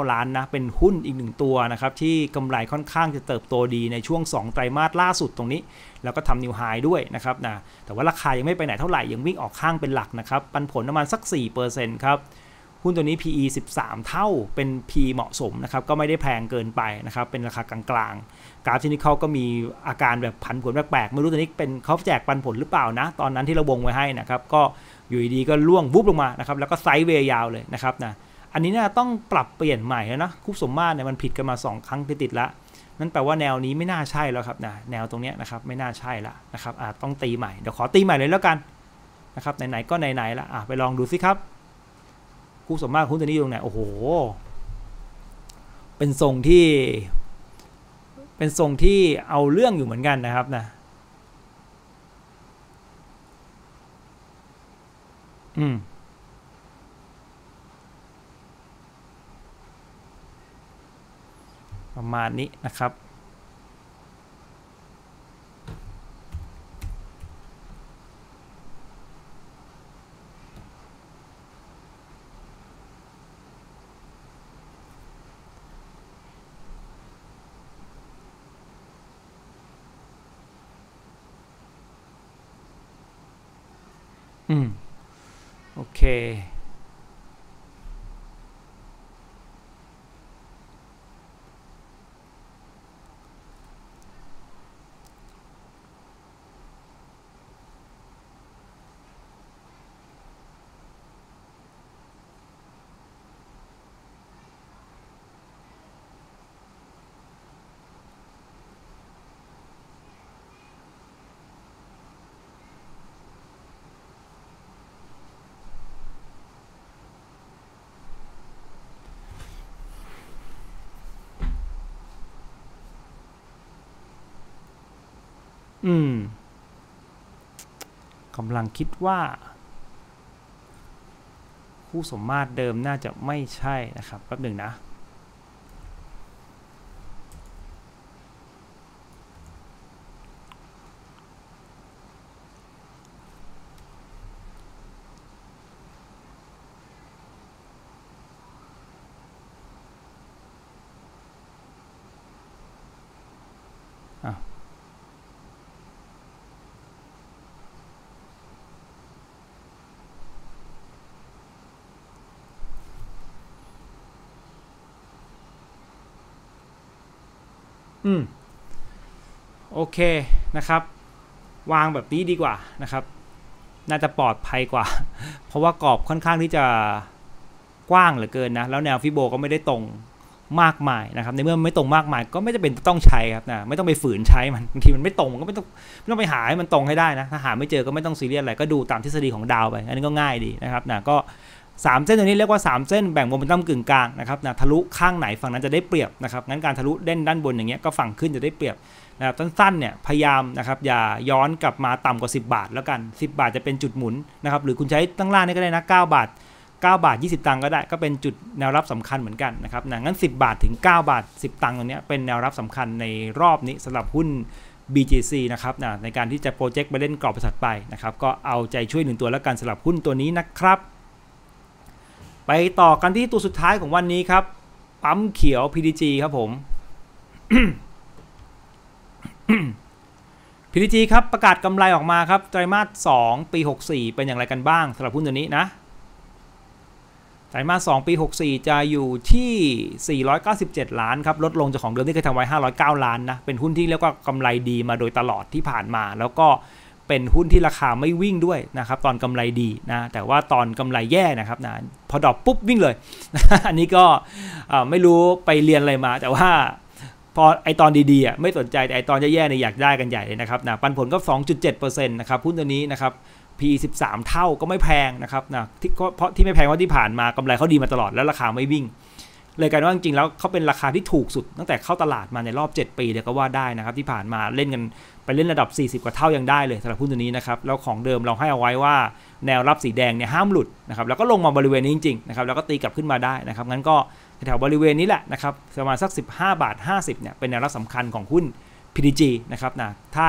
79 ล้านนะ เป็นหุ้นอีกหนึ่งตัวนะครับ ที่กำไรค่อนข้างจะเติบโตดีในช่วง 2 ไตรมาสล่าสุดตรงนี้ แล้วก็ทำนิวไฮด้วยนะครับนะ แต่ว่าราคายังไม่ไปไหนเท่าไหร่ ยังวิ่งออกข้างเป็นหลักนะครับ ปันผลประมาณสัก4%ครับุ้นตัวนี้ PE 13 เท่าเป็น P เหมาะสมนะครับ ก็ไม่ได้แพงเกินไปนะครับ เป็นราคากลางๆ กราฟที่นี่เขาก็มีอาการแบบผันผวนแปลกๆไม่รู้ตัวนี้เป็นเขาแจกปันผลหรือเปล่านะ ตอนนั้นที่เราวงไว้ให้นะครับ ก็อยู่ดีๆก็ล่วงวุบลงมา นะครับ แล้วก็ไซด์เวย์ยาวเลยนะครับนะอันนี้น่าต้องปรับเปลี่ยนใหม่แล้วนะคุปสมมาตรเนี่ยมันผิดกันมา 2 ครั้งติดๆละนั่นแปลว่าแนวนี้ไม่น่าใช่แล้วครับนะแนวตรงนี้นะครับไม่น่าใช่ละนะครับอาจต้องตีใหม่ เดี๋ยวขอตีใหม่เลยแล้วกันนะครับไหนๆก็ไหนๆละอ่ะไปลองดูสิครับคู่สมมาตรคุ่ตัวนี้อยู่ตรงไหน โอ้โห เป็นทรงที่ เป็นทรงที่เอาเรื่องอยู่เหมือนกันนะครับ นะอืม ประมาณนี้นะครับ嗯，OK。อืม กำลังคิดว่าคู่สมมาตรเดิมน่าจะไม่ใช่นะครับแป๊บหนึ่งนะเคนะครับวางแบบนี้ดีกว่านะครับ น่าจะปลอดภัยกว่า เพราะว่ากรอบค่อนข้างที่จะกว้างเหลือเกินนะแล้วแนวฟิโบก็ไม่ได้ตรงมากมายนะครับ ในเมื่อไม่ตรงมากมายก็ไม่จะเป็นต้องใช้ครับนะไม่ต้องไปฝืนใช้มันบางทีมันไม่ตรงมันก็ไม่ต้องไม่ต้องไปหาให้มันตรงให้ได้นะ ถ้าหาไม่เจอก็ไม่ต้องซีเรียสอะไรก็ดูตามทฤษฎีของดาวไปอันนี้ก็ง่ายดีนะครับนะก็3 เส้นตัวนี้เรียกว่า3เส้นแบ่งโมเมนตัมกึ่งกลางนะครับนะทะลุข้างไหนฝั่งนั้นจะได้เปรียบนะครับงั้นการทะลุเด่นด้านบนอย่างเงี้ยก็ฝั่งขึ้นจะได้เปรียบนะครับสั้นๆเนี่ยพยายามนะครับอย่าย้อนกลับมาต่ำกว่า 10 บาท แล้วกัน 10 บาทจะเป็นจุดหมุนนะครับหรือคุณใช้ตั้งล่างนี่ก็ได้นะ 9 บาท 9 บาท 20 ตังก็ได้ก็เป็นจุดแนวรับสำคัญเหมือนกันนะครับนะงั้น 10 บาทถึง 9 บาท 10 ตังตรงนี้เป็นแนวรับสำคัญในรอบนี้สำหรับหุ้น BGC นะครับนะในการที่จะโปรเจกต์ไปเล่นกรอบบริษัทไปนะครับก็เอาใจช่วยหนึ่งตัวแล้วกันสำหรับหุ้นตัวนี้นะครับไปต่อกันที่ ตัว สุดท้ายของวันนี้ครับปั๊มเขียว PDG ครับผม PDG ครับประกาศกำไรออกมาครับไตรมาส2ปี 64 เป็นอย่างไรกันบ้างสำหรับ หุ้นตัวนี้นะไตรมาส2ปี 64 จะอยู่ที่ 497 ล้าน ครับ ลดลงจากของ เดิมที่เคยทำไว้ 509 ล้าน นะ เป็น หุ้นที่เรียกว่ากำไรดีมาโดยตลอดที่ผ่านมา แล้วก็เป็นหุ้นที่ราคาไม่วิ่งด้วยนะครับตอนกำไรดีนะแต่ว่าตอนกำไรแย่นะครับนะพอดรอปปุ๊บวิ่งเลยอันนี้ก็ไม่รู้ไปเรียนอะไรมาแต่ว่า พอไอตอนดีๆไม่สนใจแต่ไอตอนแย่ๆเนี่ยอยากได้กันใหญ่เลยนะครับนะปันผลก็ 2.7%นะครับหุ้นตัวนี้นะครับ P13 เท่าก็ไม่แพงนะครับนะที่เพราะที่ไม่แพงเพราะที่ผ่านมากำไรเขาดีมาตลอดแล้วราคาไม่วิ่ง เลยกันว่าจริงๆแล้วเขาเป็นราคาที่ถูกสุดตั้งแต่เข้าตลาดมาในรอบ 7 ปีเลยก็ว่าได้นะครับที่ผ่านมาเล่นกันไปเล่นระดับ 40 กว่าเท่ายังได้เลยสำหรับหุ้นตัวนี้นะครับ แล้วของเดิมเราให้เอาไว้ว่าแนวรับสีแดงเนี่ยห้ามหลุดนะครับแล้วก็ลงมาบริเวณนี้จริงๆนะครับแล้วก็ตีกลับขึ้นมาได้นะครับ งั้นก็แถวบริเวณนี้แหละนะครับประมาณสัก 15 บาท 50 เนี่ยเป็นแนวรับสำคัญของหุ้น PDG นะครับนะ ถ้า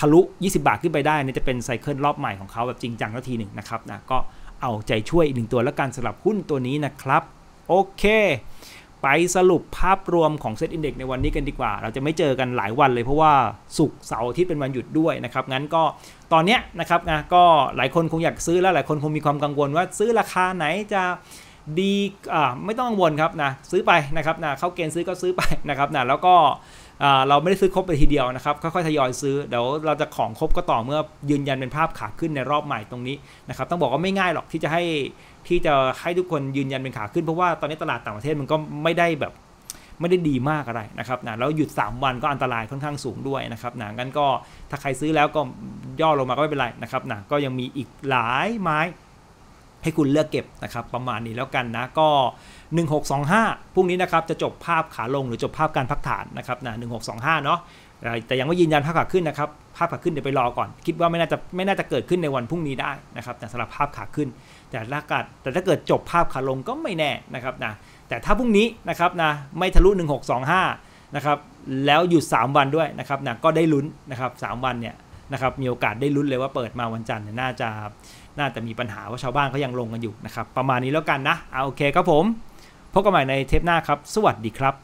ทะลุ 20 บาทขึ้นไปได้ นี่จะเป็นไซเคิลรอบใหม่ของเขาแบบจริงจังสักทีหนึ่งนะครับนะก็เอาใจช่วยอีกหนึ่งตัวแล้วกันสำหรับหุ้นตัวนี้นะครับโอเคไปสรุปภาพรวมของเซตอินเด็กในวันนี้กันดีกว่า เราจะไม่เจอกันหลายวันเลย เพราะว่าสุกเสาร์ที่เป็นวันหยุดด้วยนะครับงั้นก็ตอนเนี้ยนะครับนะก็หลายคนคงอยากซื้อแล้ว หลาย คน คง มีความกังวลว่า ซื้อราคาไหนจะดีอ่าไม่ต้องกังวลครับนะซื้อไปนะครับนะเข้าเกณฑ์ซื้อก็ซื้อไปนะครับนะแล้วก็เราไม่ได้ซื้อครบไปทีเดียวนะครับ ค่อยๆทยอยซื้อเดี๋ยวเราจะของครบก็ต่อเมื่อยืนยันเป็นภาพขาขึ้นในรอบใหม่ตรงนี้นะครับ ต้องบอกว่าไม่ง่ายหรอกที่จะให้ที่จะให้ทุกคนยืนยันเป็นขาขึ้นเพราะว่าตอนนี้ตลาดต่างประเทศมันก็ไม่ได้แบบไม่ได้ดีมากอะไรนะครับนะแล้วหยุด 3 วันก็อันตรายค่อนข้างสูงด้วยนะครับนะงั้นก็ถ้าใครซื้อแล้วก็ย่อลงมาก็ไม่เป็นไรนะครับนะก็ยังมีอีกหลายไม้ให้คุณเลือกเก็บนะครับ ประมาณนี้แล้วกันนะก็1625พรุ่งนี้นะครับจะจบภาพขาลงหรือจบภาพการพักฐานนะครับนะ1625เนาะแต่ยังไม่ยืนยันภาพขาขึ้นนะครับภาพขาขึ้นเดี๋ยวไปรอก่อน คิดว่าไม่น่าจะไม่น่าจะเกิดขึ้นในวันพรุ่งนี้ได้นะครับแต่สำหรับภาพขาขึ้น แต่ถ้าเกิดแต่ถ้าเกิดจบภาพขาลงก็ไม่แน่นะครับนะแต่ถ้าพรุ่งนี้นะครับนะไม่ทะลุ 1625นะครับแล้วหยุด3วันด้วยนะครับนะก็ได้ลุ้นนะครับ3วันเนี่ยนะครับมีโอกาสได้ลุ้นเลยว่าเปิดมาวันจันทร์น่าจะน่าจะมีปัญหาว่าชาวบ้านเขายังลงกันอยู่นะครับประมาณนี้แล้วกันนะเอาโอเคครับผมพบกันใหม่ในเทปหน้าครับ สวัสดีครับ